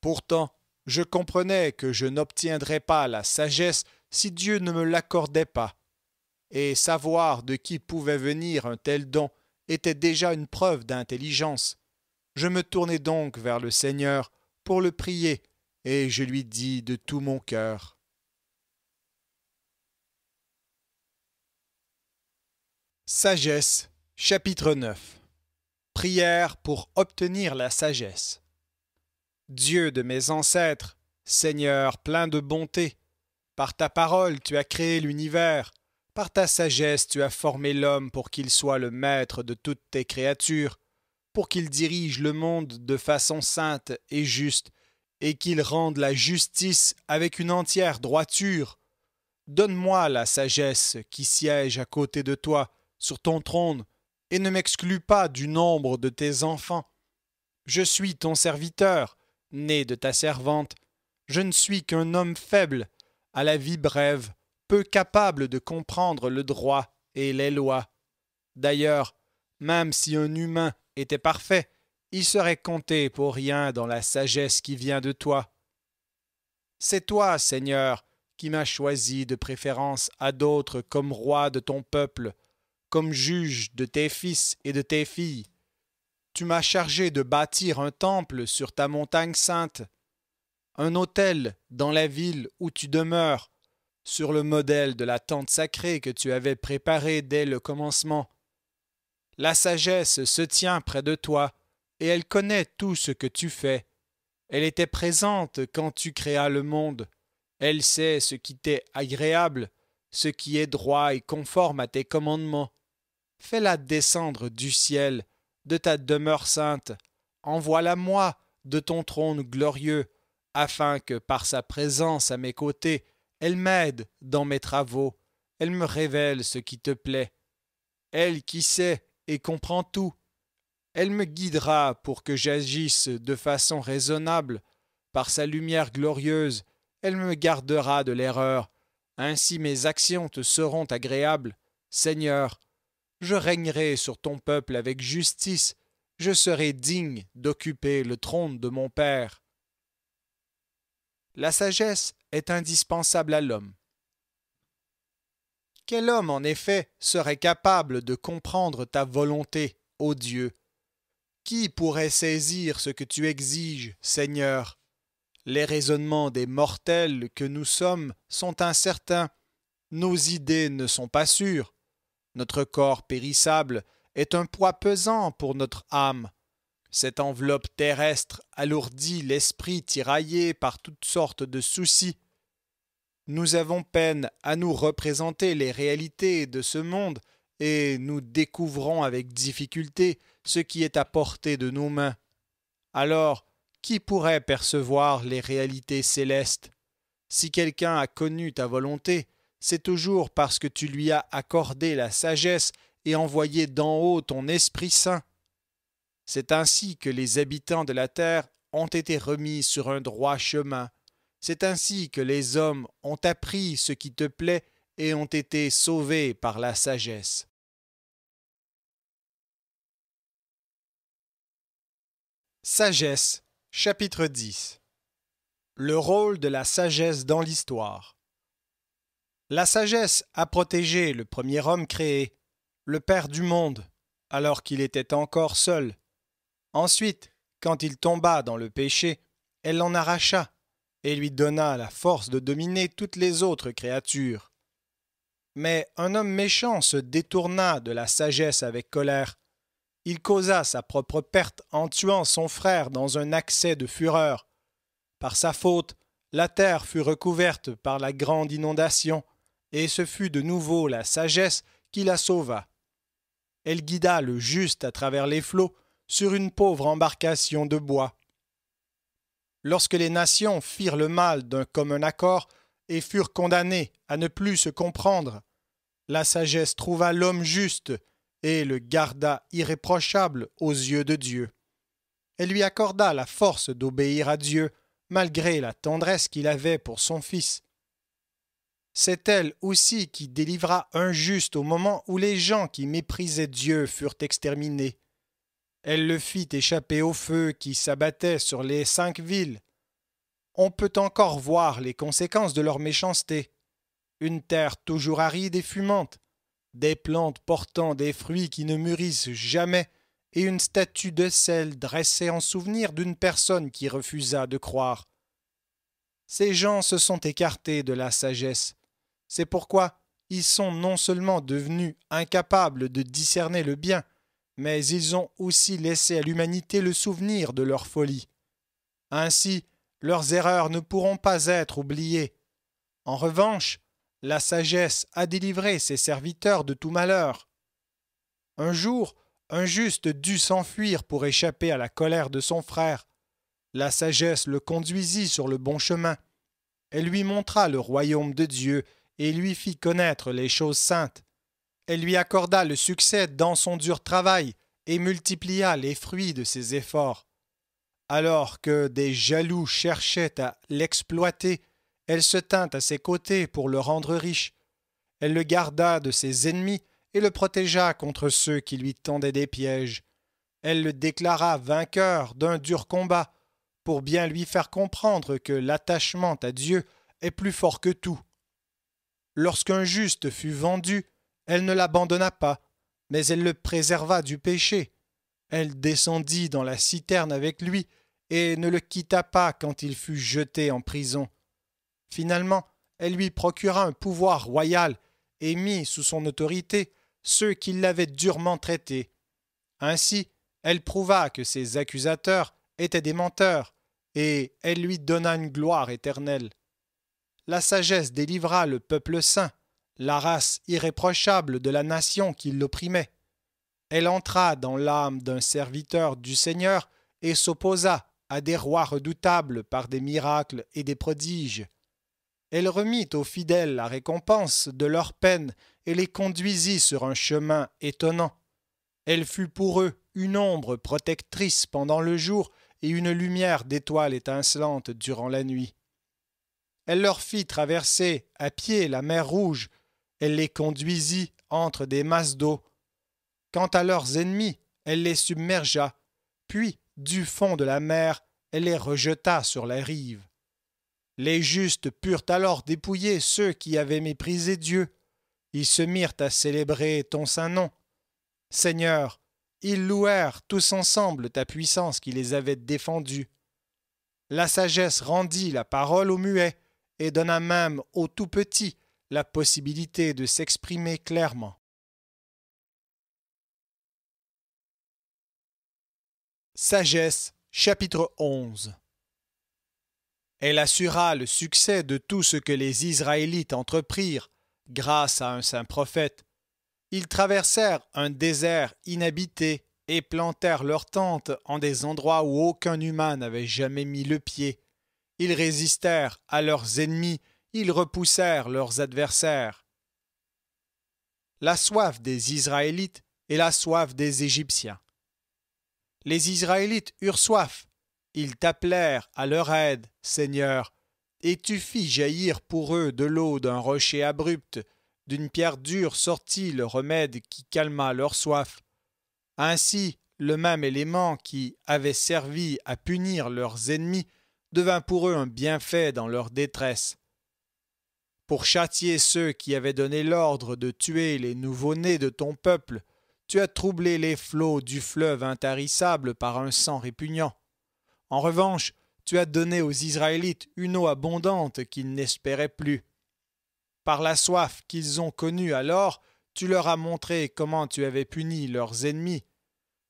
Pourtant, je comprenais que je n'obtiendrais pas la sagesse si Dieu ne me l'accordait pas. Et savoir de qui pouvait venir un tel don était déjà une preuve d'intelligence. Je me tournai donc vers le Seigneur pour le prier et je lui dis de tout mon cœur. Sagesse, chapitre 9 Prière pour obtenir la sagesse. Dieu de mes ancêtres, Seigneur plein de bonté, par ta parole tu as créé l'univers, par ta sagesse tu as formé l'homme pour qu'il soit le maître de toutes tes créatures, pour qu'il dirige le monde de façon sainte et juste, et qu'il rende la justice avec une entière droiture. Donne-moi la sagesse qui siège à côté de toi, sur ton trône, et ne m'exclus pas du nombre de tes enfants. Je suis ton serviteur, né de ta servante. Je ne suis qu'un homme faible, à la vie brève, peu capable de comprendre le droit et les lois. D'ailleurs, même si un humain était parfait, il serait compté pour rien dans la sagesse qui vient de toi. C'est toi, Seigneur, qui m'as choisi de préférence à d'autres comme roi de ton peuple, comme juge de tes fils et de tes filles. Tu m'as chargé de bâtir un temple sur ta montagne sainte, un autel dans la ville où tu demeures, sur le modèle de la tente sacrée que tu avais préparée dès le commencement. La sagesse se tient près de toi, et elle connaît tout ce que tu fais. Elle était présente quand tu créas le monde. Elle sait ce qui t'est agréable, ce qui est droit et conforme à tes commandements. Fais-la descendre du ciel, de ta demeure sainte. Envoie-la moi de ton trône glorieux, afin que par sa présence à mes côtés, elle m'aide dans mes travaux, elle me révèle ce qui te plaît. Elle qui sait et comprend tout, elle me guidera pour que j'agisse de façon raisonnable. Par sa lumière glorieuse, elle me gardera de l'erreur. Ainsi mes actions te seront agréables. Seigneur, je régnerai sur ton peuple avec justice, je serai digne d'occuper le trône de mon Père. La sagesse est indispensable à l'homme. Quel homme, en effet, serait capable de comprendre ta volonté, ô Dieu qui pourrait saisir ce que tu exiges, Seigneur Les raisonnements des mortels que nous sommes sont incertains, nos idées ne sont pas sûres, notre corps périssable est un poids pesant pour notre âme. Cette enveloppe terrestre alourdit l'esprit tiraillé par toutes sortes de soucis. Nous avons peine à nous représenter les réalités de ce monde et nous découvrons avec difficulté ce qui est à portée de nos mains. Alors, qui pourrait percevoir les réalités célestes Si quelqu'un a connu ta volonté, c'est toujours parce que tu lui as accordé la sagesse et envoyé d'en haut ton Esprit Saint. C'est ainsi que les habitants de la terre ont été remis sur un droit chemin. C'est ainsi que les hommes ont appris ce qui te plaît et ont été sauvés par la sagesse. Sagesse, chapitre 10 Le rôle de la sagesse dans l'histoire. La sagesse a protégé le premier homme créé, le Père du monde, alors qu'il était encore seul. Ensuite, quand il tomba dans le péché, elle l'en arracha et lui donna la force de dominer toutes les autres créatures. Mais un homme méchant se détourna de la sagesse avec colère il causa sa propre perte en tuant son frère dans un accès de fureur. Par sa faute, la terre fut recouverte par la grande inondation, et ce fut de nouveau la sagesse qui la sauva. Elle guida le juste à travers les flots sur une pauvre embarcation de bois. Lorsque les nations firent le mal d'un commun accord et furent condamnées à ne plus se comprendre, la sagesse trouva l'homme juste et le garda irréprochable aux yeux de Dieu. Elle lui accorda la force d'obéir à Dieu, malgré la tendresse qu'il avait pour son fils. C'est elle aussi qui délivra un juste au moment où les gens qui méprisaient Dieu furent exterminés. Elle le fit échapper au feu qui s'abattait sur les cinq villes. On peut encore voir les conséquences de leur méchanceté. Une terre toujours aride et fumante, des plantes portant des fruits qui ne mûrissent jamais, et une statue de sel dressée en souvenir d'une personne qui refusa de croire. Ces gens se sont écartés de la sagesse. C'est pourquoi ils sont non seulement devenus incapables de discerner le bien, mais ils ont aussi laissé à l'humanité le souvenir de leur folie. Ainsi, leurs erreurs ne pourront pas être oubliées. En revanche, la sagesse a délivré ses serviteurs de tout malheur. Un jour, un juste dut s'enfuir pour échapper à la colère de son frère. La sagesse le conduisit sur le bon chemin. Elle lui montra le royaume de Dieu et lui fit connaître les choses saintes. Elle lui accorda le succès dans son dur travail et multiplia les fruits de ses efforts. Alors que des jaloux cherchaient à l'exploiter elle se tint à ses côtés pour le rendre riche. Elle le garda de ses ennemis et le protégea contre ceux qui lui tendaient des pièges. Elle le déclara vainqueur d'un dur combat, pour bien lui faire comprendre que l'attachement à Dieu est plus fort que tout. Lorsqu'un juste fut vendu, elle ne l'abandonna pas, mais elle le préserva du péché. Elle descendit dans la citerne avec lui et ne le quitta pas quand il fut jeté en prison. Finalement, elle lui procura un pouvoir royal et mit sous son autorité ceux qui l'avaient durement traité. Ainsi, elle prouva que ses accusateurs étaient des menteurs, et elle lui donna une gloire éternelle. La sagesse délivra le peuple saint, la race irréprochable de la nation qui l'opprimait. Elle entra dans l'âme d'un serviteur du Seigneur et s'opposa à des rois redoutables par des miracles et des prodiges. Elle remit aux fidèles la récompense de leur peine et les conduisit sur un chemin étonnant. Elle fut pour eux une ombre protectrice pendant le jour et une lumière d'étoiles étincelantes durant la nuit. Elle leur fit traverser à pied la mer Rouge, elle les conduisit entre des masses d'eau. Quant à leurs ennemis, elle les submergea, puis, du fond de la mer, elle les rejeta sur la rive. Les justes purent alors dépouiller ceux qui avaient méprisé Dieu. Ils se mirent à célébrer ton saint nom. Seigneur, ils louèrent tous ensemble ta puissance qui les avait défendus. La sagesse rendit la parole aux muets et donna même aux tout petits la possibilité de s'exprimer clairement. Sagesse, chapitre 11 elle assura le succès de tout ce que les Israélites entreprirent grâce à un saint prophète. Ils traversèrent un désert inhabité et plantèrent leurs tentes en des endroits où aucun humain n'avait jamais mis le pied. Ils résistèrent à leurs ennemis, ils repoussèrent leurs adversaires. La soif des Israélites et la soif des Égyptiens. Les Israélites eurent soif, ils t'appelèrent à leur aide, Seigneur, et tu fis jaillir pour eux de l'eau d'un rocher abrupt, d'une pierre dure sortit le remède qui calma leur soif. Ainsi, le même élément qui avait servi à punir leurs ennemis devint pour eux un bienfait dans leur détresse. Pour châtier ceux qui avaient donné l'ordre de tuer les nouveaux nés de ton peuple, tu as troublé les flots du fleuve intarissable par un sang répugnant. En revanche, tu as donné aux Israélites une eau abondante qu'ils n'espéraient plus. Par la soif qu'ils ont connue alors, tu leur as montré comment tu avais puni leurs ennemis.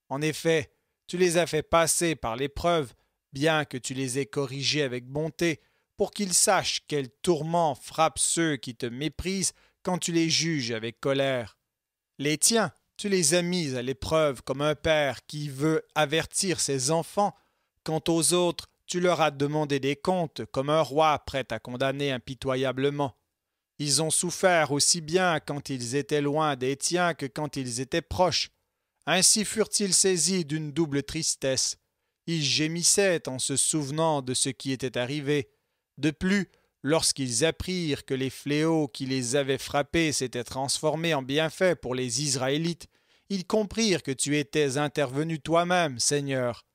En effet, tu les as fait passer par l'épreuve, bien que tu les aies corrigés avec bonté, pour qu'ils sachent quel tourment frappe ceux qui te méprisent quand tu les juges avec colère. Les tiens, tu les as mis à l'épreuve comme un père qui veut avertir ses enfants Quant aux autres, tu leur as demandé des comptes comme un roi prêt à condamner impitoyablement. Ils ont souffert aussi bien quand ils étaient loin des tiens que quand ils étaient proches. Ainsi furent-ils saisis d'une double tristesse. Ils gémissaient en se souvenant de ce qui était arrivé. De plus, lorsqu'ils apprirent que les fléaux qui les avaient frappés s'étaient transformés en bienfaits pour les Israélites, ils comprirent que tu étais intervenu toi-même, Seigneur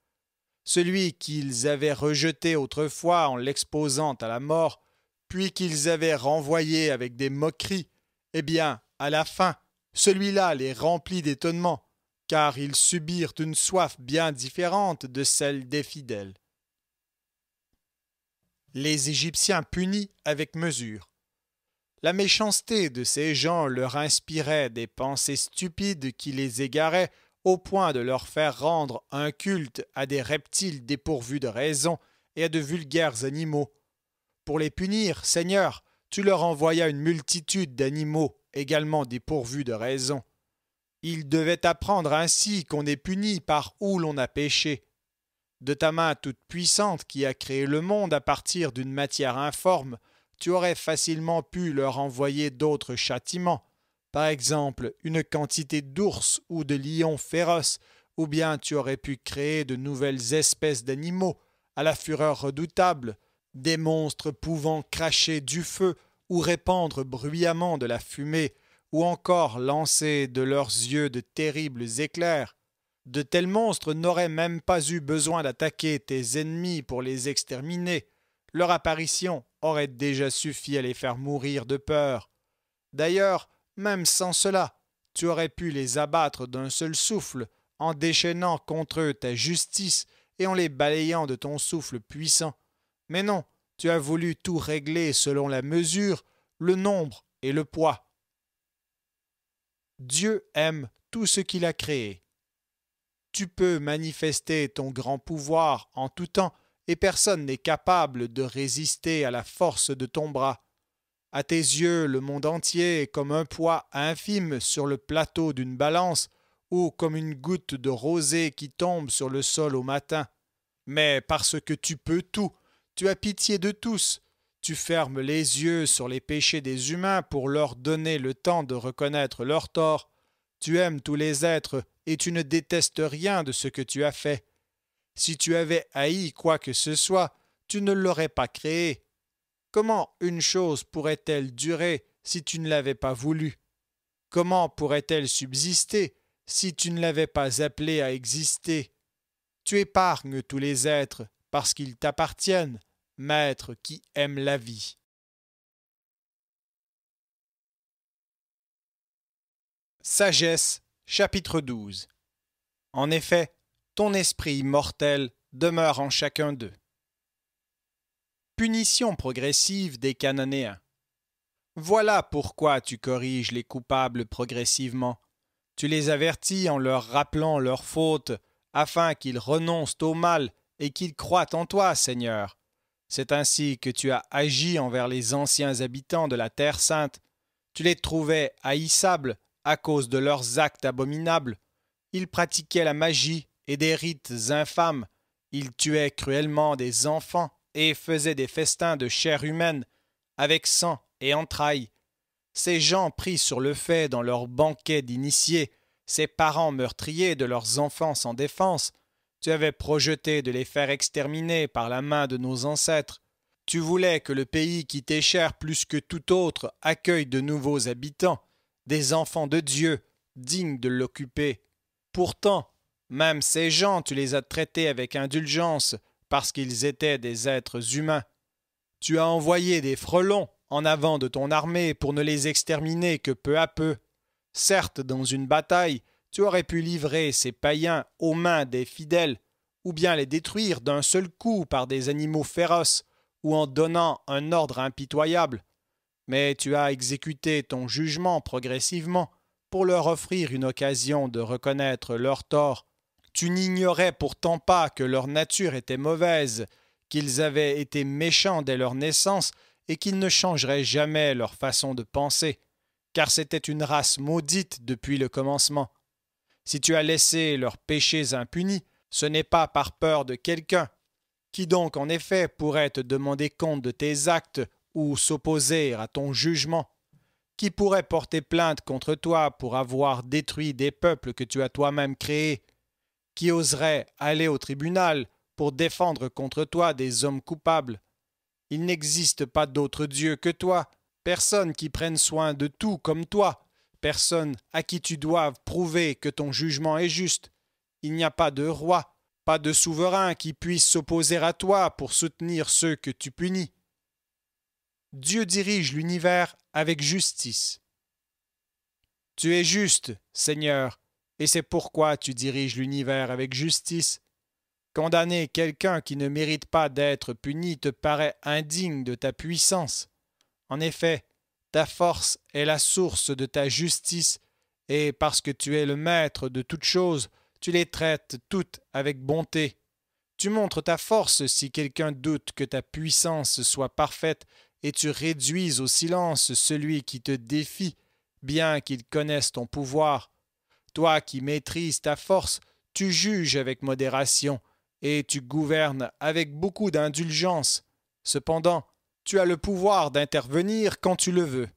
celui qu'ils avaient rejeté autrefois en l'exposant à la mort, puis qu'ils avaient renvoyé avec des moqueries, eh bien, à la fin, celui-là les remplit d'étonnement, car ils subirent une soif bien différente de celle des fidèles. Les Égyptiens punis avec mesure. La méchanceté de ces gens leur inspirait des pensées stupides qui les égaraient au point de leur faire rendre un culte à des reptiles dépourvus de raison et à de vulgaires animaux. Pour les punir, Seigneur, tu leur envoyas une multitude d'animaux également dépourvus de raison. Ils devaient apprendre ainsi qu'on est puni par où l'on a péché. De ta main toute puissante qui a créé le monde à partir d'une matière informe, tu aurais facilement pu leur envoyer d'autres châtiments, par exemple une quantité d'ours ou de lions féroces, ou bien tu aurais pu créer de nouvelles espèces d'animaux à la fureur redoutable, des monstres pouvant cracher du feu ou répandre bruyamment de la fumée, ou encore lancer de leurs yeux de terribles éclairs. De tels monstres n'auraient même pas eu besoin d'attaquer tes ennemis pour les exterminer. Leur apparition aurait déjà suffi à les faire mourir de peur. D'ailleurs, même sans cela, tu aurais pu les abattre d'un seul souffle, en déchaînant contre eux ta justice et en les balayant de ton souffle puissant. Mais non, tu as voulu tout régler selon la mesure, le nombre et le poids. Dieu aime tout ce qu'il a créé. Tu peux manifester ton grand pouvoir en tout temps, et personne n'est capable de résister à la force de ton bras. À tes yeux, le monde entier est comme un poids infime sur le plateau d'une balance ou comme une goutte de rosée qui tombe sur le sol au matin. Mais parce que tu peux tout, tu as pitié de tous, tu fermes les yeux sur les péchés des humains pour leur donner le temps de reconnaître leurs torts, tu aimes tous les êtres et tu ne détestes rien de ce que tu as fait. Si tu avais haï quoi que ce soit, tu ne l'aurais pas créé, Comment une chose pourrait-elle durer si tu ne l'avais pas voulu Comment pourrait-elle subsister si tu ne l'avais pas appelée à exister Tu épargnes tous les êtres parce qu'ils t'appartiennent, maître qui aime la vie. Sagesse, chapitre 12 En effet, ton esprit mortel demeure en chacun d'eux punition progressive des Cananéens. Voilà pourquoi tu corriges les coupables progressivement. Tu les avertis en leur rappelant leurs fautes, afin qu'ils renoncent au mal et qu'ils croient en toi, Seigneur. C'est ainsi que tu as agi envers les anciens habitants de la Terre sainte. Tu les trouvais haïssables à cause de leurs actes abominables. Ils pratiquaient la magie et des rites infâmes. Ils tuaient cruellement des enfants et faisaient des festins de chair humaine, avec sang et entrailles. Ces gens pris sur le fait dans leurs banquets d'initiés, ces parents meurtriers de leurs enfants sans défense, tu avais projeté de les faire exterminer par la main de nos ancêtres. Tu voulais que le pays qui t'est cher plus que tout autre accueille de nouveaux habitants, des enfants de Dieu, dignes de l'occuper. Pourtant, même ces gens, tu les as traités avec indulgence, parce qu'ils étaient des êtres humains. Tu as envoyé des frelons en avant de ton armée pour ne les exterminer que peu à peu. Certes, dans une bataille, tu aurais pu livrer ces païens aux mains des fidèles, ou bien les détruire d'un seul coup par des animaux féroces, ou en donnant un ordre impitoyable. Mais tu as exécuté ton jugement progressivement pour leur offrir une occasion de reconnaître leur tort tu n'ignorais pourtant pas que leur nature était mauvaise, qu'ils avaient été méchants dès leur naissance et qu'ils ne changeraient jamais leur façon de penser, car c'était une race maudite depuis le commencement. Si tu as laissé leurs péchés impunis, ce n'est pas par peur de quelqu'un. Qui donc, en effet, pourrait te demander compte de tes actes ou s'opposer à ton jugement Qui pourrait porter plainte contre toi pour avoir détruit des peuples que tu as toi-même créés qui oserait aller au tribunal pour défendre contre toi des hommes coupables. Il n'existe pas d'autre Dieu que toi, personne qui prenne soin de tout comme toi, personne à qui tu doives prouver que ton jugement est juste. Il n'y a pas de roi, pas de souverain qui puisse s'opposer à toi pour soutenir ceux que tu punis. Dieu dirige l'univers avec justice. Tu es juste, Seigneur, et c'est pourquoi tu diriges l'univers avec justice. Condamner quelqu'un qui ne mérite pas d'être puni te paraît indigne de ta puissance. En effet, ta force est la source de ta justice, et parce que tu es le maître de toutes choses, tu les traites toutes avec bonté. Tu montres ta force si quelqu'un doute que ta puissance soit parfaite, et tu réduis au silence celui qui te défie, bien qu'il connaisse ton pouvoir. Toi qui maîtrises ta force, tu juges avec modération et tu gouvernes avec beaucoup d'indulgence. Cependant, tu as le pouvoir d'intervenir quand tu le veux.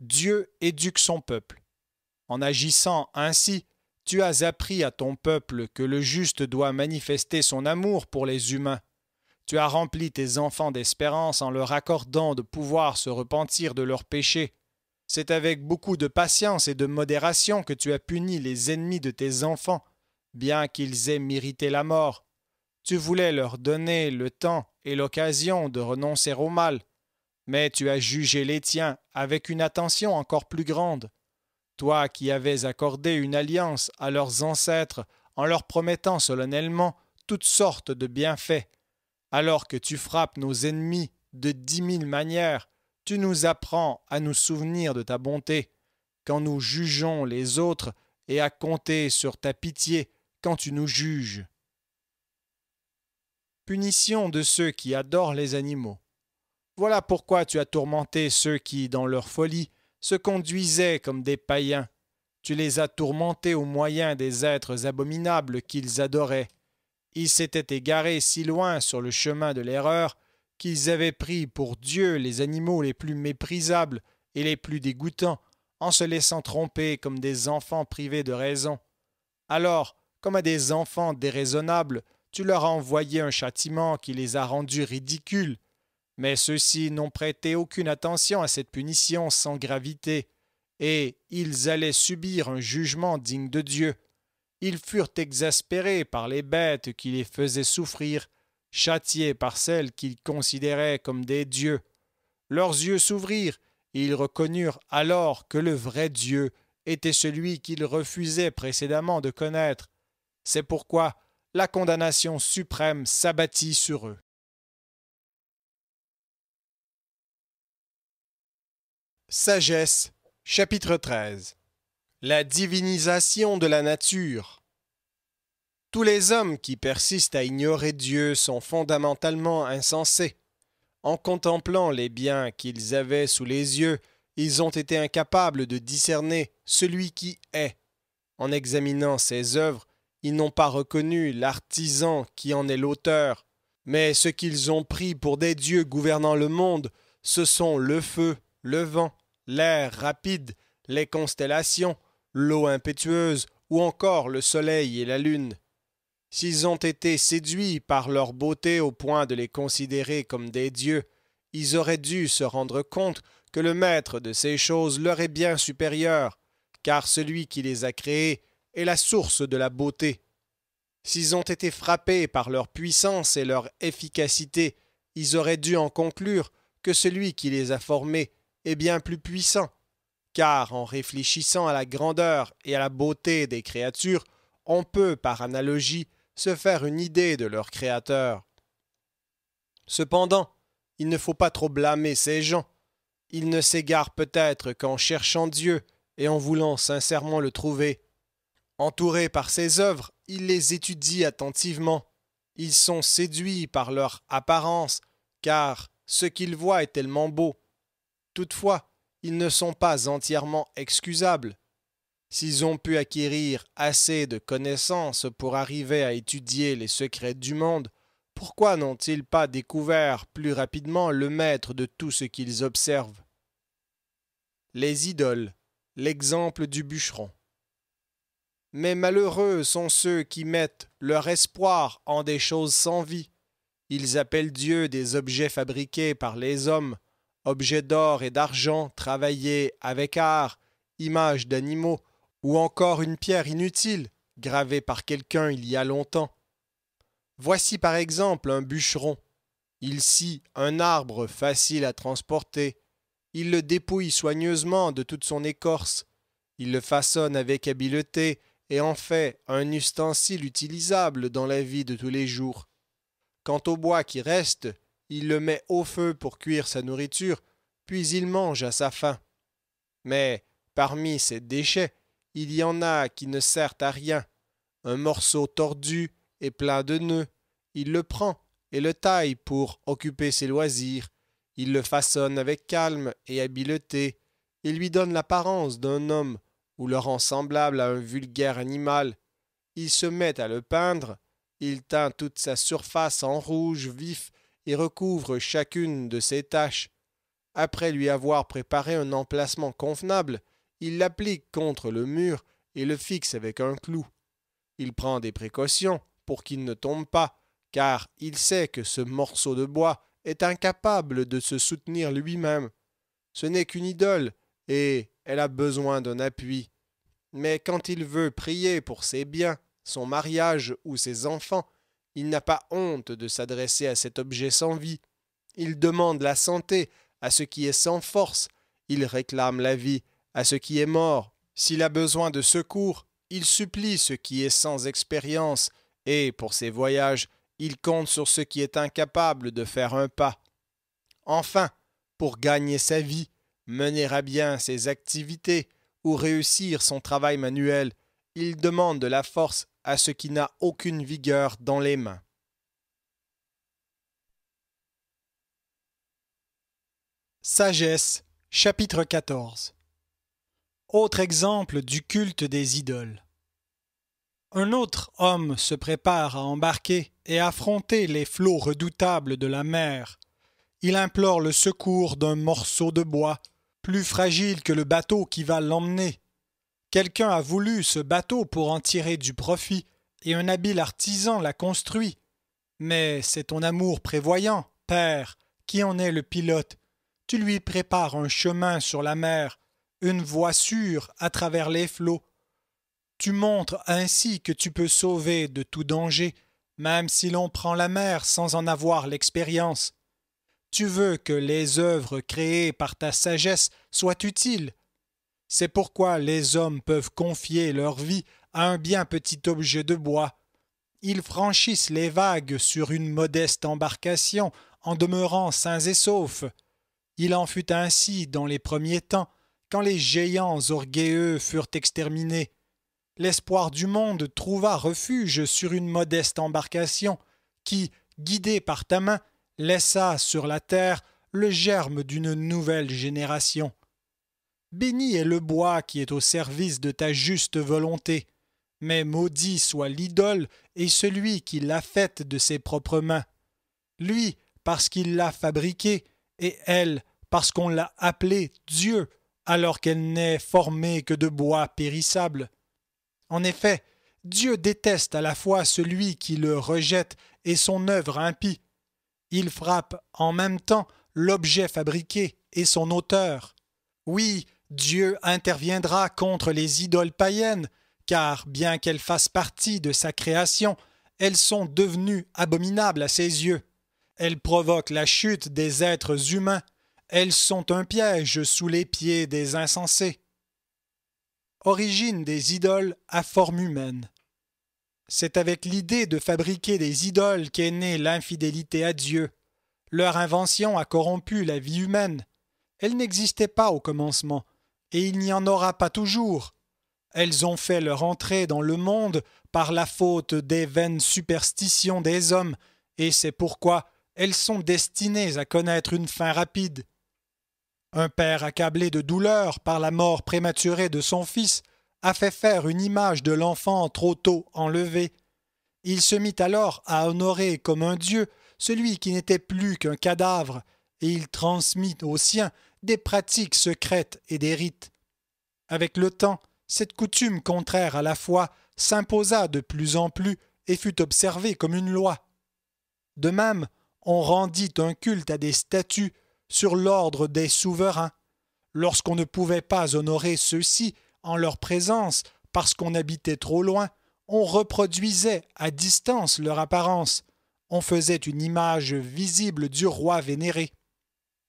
Dieu éduque son peuple. En agissant ainsi, tu as appris à ton peuple que le juste doit manifester son amour pour les humains. Tu as rempli tes enfants d'espérance en leur accordant de pouvoir se repentir de leurs péchés c'est avec beaucoup de patience et de modération que tu as puni les ennemis de tes enfants, bien qu'ils aient mérité la mort. Tu voulais leur donner le temps et l'occasion de renoncer au mal, mais tu as jugé les tiens avec une attention encore plus grande. Toi qui avais accordé une alliance à leurs ancêtres en leur promettant solennellement toutes sortes de bienfaits, alors que tu frappes nos ennemis de dix mille manières, tu nous apprends à nous souvenir de ta bonté quand nous jugeons les autres et à compter sur ta pitié quand tu nous juges. Punition de ceux qui adorent les animaux. Voilà pourquoi tu as tourmenté ceux qui, dans leur folie, se conduisaient comme des païens. Tu les as tourmentés au moyen des êtres abominables qu'ils adoraient. Ils s'étaient égarés si loin sur le chemin de l'erreur qu'ils avaient pris pour Dieu les animaux les plus méprisables et les plus dégoûtants, en se laissant tromper comme des enfants privés de raison. Alors, comme à des enfants déraisonnables, tu leur as envoyé un châtiment qui les a rendus ridicules. Mais ceux-ci n'ont prêté aucune attention à cette punition sans gravité, et ils allaient subir un jugement digne de Dieu. Ils furent exaspérés par les bêtes qui les faisaient souffrir, châtiés par celles qu'ils considéraient comme des dieux. Leurs yeux s'ouvrirent, et ils reconnurent alors que le vrai Dieu était celui qu'ils refusaient précédemment de connaître. C'est pourquoi la condamnation suprême s'abattit sur eux. Sagesse chapitre 13 La divinisation de la nature tous les hommes qui persistent à ignorer Dieu sont fondamentalement insensés. En contemplant les biens qu'ils avaient sous les yeux, ils ont été incapables de discerner celui qui est. En examinant ses œuvres, ils n'ont pas reconnu l'artisan qui en est l'auteur. Mais ce qu'ils ont pris pour des dieux gouvernant le monde, ce sont le feu, le vent, l'air rapide, les constellations, l'eau impétueuse, ou encore le soleil et la lune. S'ils ont été séduits par leur beauté au point de les considérer comme des dieux, ils auraient dû se rendre compte que le maître de ces choses leur est bien supérieur, car celui qui les a créés est la source de la beauté. S'ils ont été frappés par leur puissance et leur efficacité, ils auraient dû en conclure que celui qui les a formés est bien plus puissant, car en réfléchissant à la grandeur et à la beauté des créatures, on peut, par analogie, se faire une idée de leur Créateur. Cependant, il ne faut pas trop blâmer ces gens. Ils ne s'égarent peut-être qu'en cherchant Dieu et en voulant sincèrement le trouver. Entourés par ses œuvres, ils les étudient attentivement. Ils sont séduits par leur apparence, car ce qu'ils voient est tellement beau. Toutefois, ils ne sont pas entièrement excusables. S'ils ont pu acquérir assez de connaissances pour arriver à étudier les secrets du monde, pourquoi n'ont-ils pas découvert plus rapidement le maître de tout ce qu'ils observent Les idoles, l'exemple du bûcheron. Mais malheureux sont ceux qui mettent leur espoir en des choses sans vie. Ils appellent Dieu des objets fabriqués par les hommes, objets d'or et d'argent travaillés avec art, images d'animaux, ou encore une pierre inutile gravée par quelqu'un il y a longtemps. Voici par exemple un bûcheron. Il scie un arbre facile à transporter. Il le dépouille soigneusement de toute son écorce. Il le façonne avec habileté et en fait un ustensile utilisable dans la vie de tous les jours. Quant au bois qui reste, il le met au feu pour cuire sa nourriture, puis il mange à sa faim. Mais parmi ces déchets, il y en a qui ne servent à rien. Un morceau tordu et plein de nœuds. Il le prend et le taille pour occuper ses loisirs. Il le façonne avec calme et habileté. Il lui donne l'apparence d'un homme ou le rend semblable à un vulgaire animal. Il se met à le peindre. Il teint toute sa surface en rouge vif et recouvre chacune de ses taches. Après lui avoir préparé un emplacement convenable, il l'applique contre le mur et le fixe avec un clou. Il prend des précautions pour qu'il ne tombe pas, car il sait que ce morceau de bois est incapable de se soutenir lui-même. Ce n'est qu'une idole, et elle a besoin d'un appui. Mais quand il veut prier pour ses biens, son mariage ou ses enfants, il n'a pas honte de s'adresser à cet objet sans vie. Il demande la santé à ce qui est sans force, il réclame la vie à ce qui est mort. S'il a besoin de secours, il supplie ce qui est sans expérience, et pour ses voyages, il compte sur ce qui est incapable de faire un pas. Enfin, pour gagner sa vie, mener à bien ses activités ou réussir son travail manuel, il demande de la force à ce qui n'a aucune vigueur dans les mains. Sagesse, chapitre 14 autre exemple du culte des idoles. Un autre homme se prépare à embarquer et affronter les flots redoutables de la mer. Il implore le secours d'un morceau de bois, plus fragile que le bateau qui va l'emmener. Quelqu'un a voulu ce bateau pour en tirer du profit, et un habile artisan l'a construit. Mais c'est ton amour prévoyant, père, qui en est le pilote. Tu lui prépares un chemin sur la mer, une voie sûre à travers les flots. Tu montres ainsi que tu peux sauver de tout danger, même si l'on prend la mer sans en avoir l'expérience. Tu veux que les œuvres créées par ta sagesse soient utiles. C'est pourquoi les hommes peuvent confier leur vie à un bien petit objet de bois. Ils franchissent les vagues sur une modeste embarcation en demeurant sains et saufs. Il en fut ainsi dans les premiers temps, quand les géants orgueilleux furent exterminés, l'espoir du monde trouva refuge sur une modeste embarcation qui, guidée par ta main, laissa sur la terre le germe d'une nouvelle génération. Béni est le bois qui est au service de ta juste volonté, mais maudit soit l'idole et celui qui l'a faite de ses propres mains. Lui, parce qu'il l'a fabriquée et elle, parce qu'on l'a appelée Dieu, alors qu'elle n'est formée que de bois périssable. En effet, Dieu déteste à la fois celui qui le rejette et son œuvre impie. Il frappe en même temps l'objet fabriqué et son auteur. Oui, Dieu interviendra contre les idoles païennes, car bien qu'elles fassent partie de sa création, elles sont devenues abominables à ses yeux. Elles provoquent la chute des êtres humains elles sont un piège sous les pieds des insensés. Origine des idoles à forme humaine. C'est avec l'idée de fabriquer des idoles qu'est née l'infidélité à Dieu. Leur invention a corrompu la vie humaine. Elle n'existait pas au commencement, et il n'y en aura pas toujours. Elles ont fait leur entrée dans le monde par la faute des vaines superstitions des hommes, et c'est pourquoi elles sont destinées à connaître une fin rapide. Un père accablé de douleur par la mort prématurée de son fils a fait faire une image de l'enfant trop tôt enlevé. Il se mit alors à honorer comme un dieu celui qui n'était plus qu'un cadavre, et il transmit aux siens des pratiques secrètes et des rites. Avec le temps, cette coutume contraire à la foi s'imposa de plus en plus et fut observée comme une loi. De même, on rendit un culte à des statues sur l'ordre des souverains, lorsqu'on ne pouvait pas honorer ceux-ci en leur présence parce qu'on habitait trop loin, on reproduisait à distance leur apparence, on faisait une image visible du roi vénéré.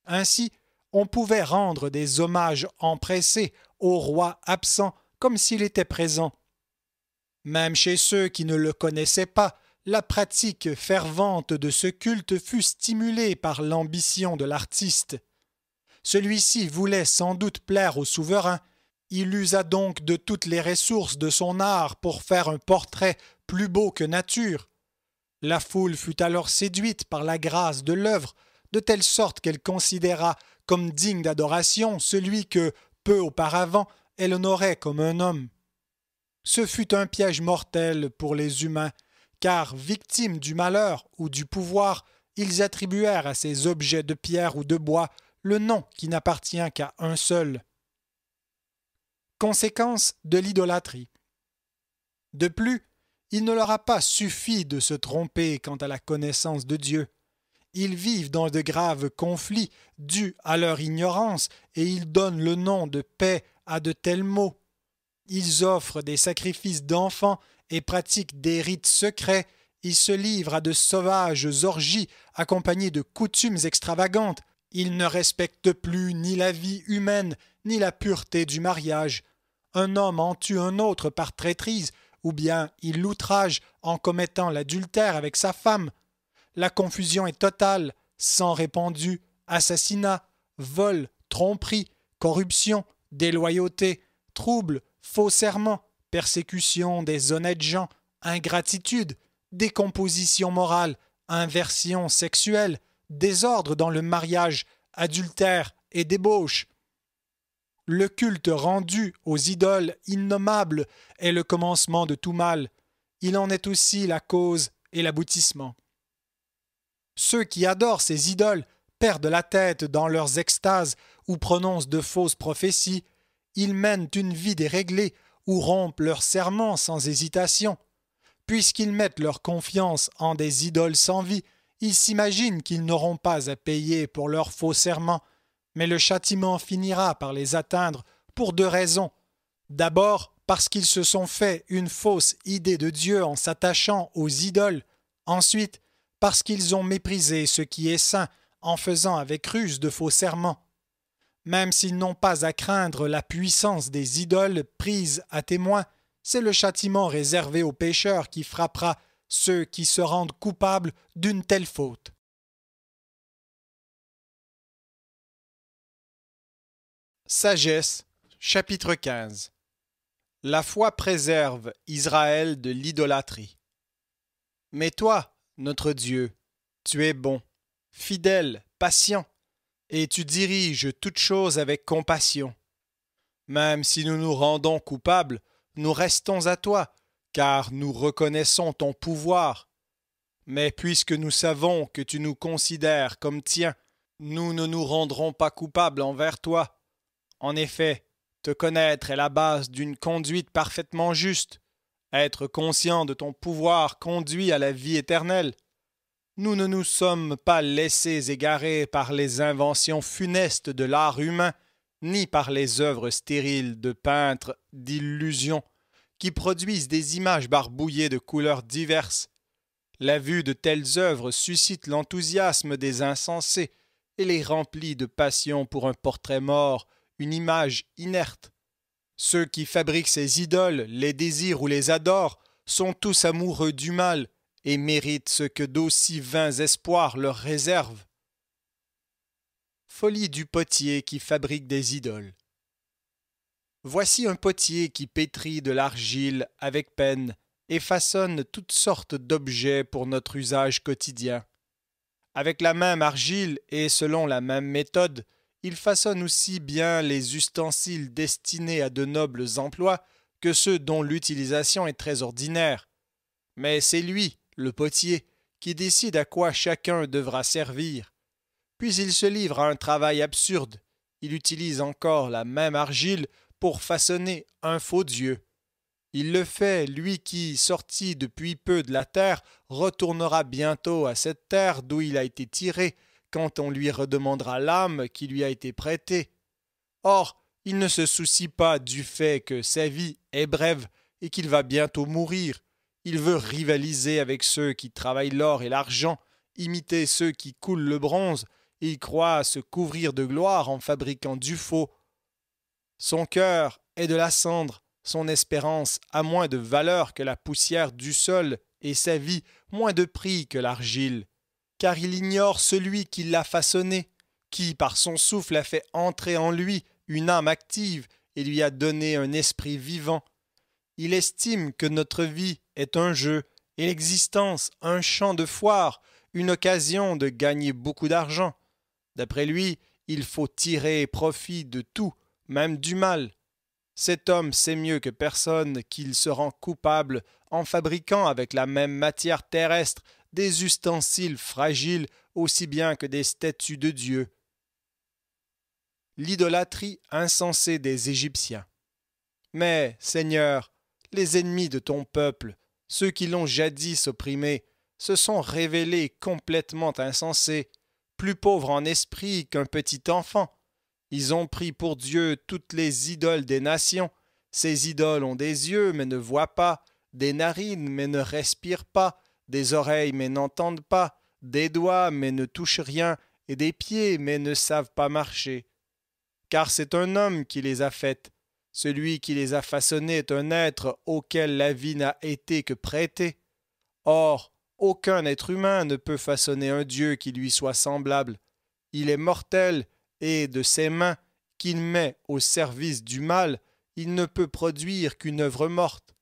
Ainsi, on pouvait rendre des hommages empressés au roi absent comme s'il était présent. Même chez ceux qui ne le connaissaient pas, la pratique fervente de ce culte fut stimulée par l'ambition de l'artiste. Celui-ci voulait sans doute plaire au souverain. Il usa donc de toutes les ressources de son art pour faire un portrait plus beau que nature. La foule fut alors séduite par la grâce de l'œuvre, de telle sorte qu'elle considéra comme digne d'adoration celui que, peu auparavant, elle honorait comme un homme. Ce fut un piège mortel pour les humains car victimes du malheur ou du pouvoir, ils attribuèrent à ces objets de pierre ou de bois le nom qui n'appartient qu'à un seul. Conséquence de l'idolâtrie. De plus, il ne leur a pas suffi de se tromper quant à la connaissance de Dieu. Ils vivent dans de graves conflits dus à leur ignorance et ils donnent le nom de paix à de tels mots. Ils offrent des sacrifices d'enfants et pratique des rites secrets, il se livre à de sauvages orgies accompagnées de coutumes extravagantes. Il ne respecte plus ni la vie humaine, ni la pureté du mariage. Un homme en tue un autre par traîtrise, ou bien il l'outrage en commettant l'adultère avec sa femme. La confusion est totale, sans répandu, assassinat, vol, tromperie, corruption, déloyauté, trouble, faux serment, persécution des honnêtes gens, ingratitude, décomposition morale, inversion sexuelle, désordre dans le mariage, adultère et débauche. Le culte rendu aux idoles innommables est le commencement de tout mal. Il en est aussi la cause et l'aboutissement. Ceux qui adorent ces idoles perdent la tête dans leurs extases ou prononcent de fausses prophéties. Ils mènent une vie déréglée ou rompent leurs serments sans hésitation. Puisqu'ils mettent leur confiance en des idoles sans vie, ils s'imaginent qu'ils n'auront pas à payer pour leurs faux serments, mais le châtiment finira par les atteindre pour deux raisons. D'abord, parce qu'ils se sont fait une fausse idée de Dieu en s'attachant aux idoles. Ensuite, parce qu'ils ont méprisé ce qui est saint en faisant avec ruse de faux serments. Même s'ils n'ont pas à craindre la puissance des idoles prises à témoin, c'est le châtiment réservé aux pécheurs qui frappera ceux qui se rendent coupables d'une telle faute. Sagesse, chapitre 15 La foi préserve Israël de l'idolâtrie. Mais toi, notre Dieu, tu es bon, fidèle, patient, et tu diriges toutes choses avec compassion. Même si nous nous rendons coupables, nous restons à toi, car nous reconnaissons ton pouvoir. Mais puisque nous savons que tu nous considères comme tiens, nous ne nous rendrons pas coupables envers toi. En effet, te connaître est la base d'une conduite parfaitement juste. Être conscient de ton pouvoir conduit à la vie éternelle. Nous ne nous sommes pas laissés égarer par les inventions funestes de l'art humain, ni par les œuvres stériles de peintres d'illusions qui produisent des images barbouillées de couleurs diverses. La vue de telles œuvres suscite l'enthousiasme des insensés et les remplit de passion pour un portrait mort, une image inerte. Ceux qui fabriquent ces idoles, les désirent ou les adorent, sont tous amoureux du mal, et méritent ce que d'aussi vains espoirs leur réservent. Folie du potier qui fabrique des idoles. Voici un potier qui pétrit de l'argile avec peine et façonne toutes sortes d'objets pour notre usage quotidien. Avec la même argile et selon la même méthode, il façonne aussi bien les ustensiles destinés à de nobles emplois que ceux dont l'utilisation est très ordinaire. Mais c'est lui le potier, qui décide à quoi chacun devra servir. Puis il se livre à un travail absurde. Il utilise encore la même argile pour façonner un faux Dieu. Il le fait, lui qui, sorti depuis peu de la terre, retournera bientôt à cette terre d'où il a été tiré, quand on lui redemandera l'âme qui lui a été prêtée. Or, il ne se soucie pas du fait que sa vie est brève et qu'il va bientôt mourir, il veut rivaliser avec ceux qui travaillent l'or et l'argent, imiter ceux qui coulent le bronze. et Il croit se couvrir de gloire en fabriquant du faux. Son cœur est de la cendre, son espérance a moins de valeur que la poussière du sol, et sa vie moins de prix que l'argile. Car il ignore celui qui l'a façonné, qui par son souffle a fait entrer en lui une âme active et lui a donné un esprit vivant. Il estime que notre vie est un jeu et l'existence un champ de foire, une occasion de gagner beaucoup d'argent. D'après lui, il faut tirer profit de tout, même du mal. Cet homme sait mieux que personne qu'il se rend coupable en fabriquant avec la même matière terrestre des ustensiles fragiles aussi bien que des statues de Dieu. L'idolâtrie insensée des Égyptiens. Mais, Seigneur, les ennemis de ton peuple, ceux qui l'ont jadis opprimé, se sont révélés complètement insensés, plus pauvres en esprit qu'un petit enfant. Ils ont pris pour Dieu toutes les idoles des nations. Ces idoles ont des yeux mais ne voient pas, des narines mais ne respirent pas, des oreilles mais n'entendent pas, des doigts mais ne touchent rien, et des pieds mais ne savent pas marcher. Car c'est un homme qui les a faites, celui qui les a façonnés est un être auquel la vie n'a été que prêtée. Or, aucun être humain ne peut façonner un Dieu qui lui soit semblable. Il est mortel, et de ses mains, qu'il met au service du mal, il ne peut produire qu'une œuvre morte.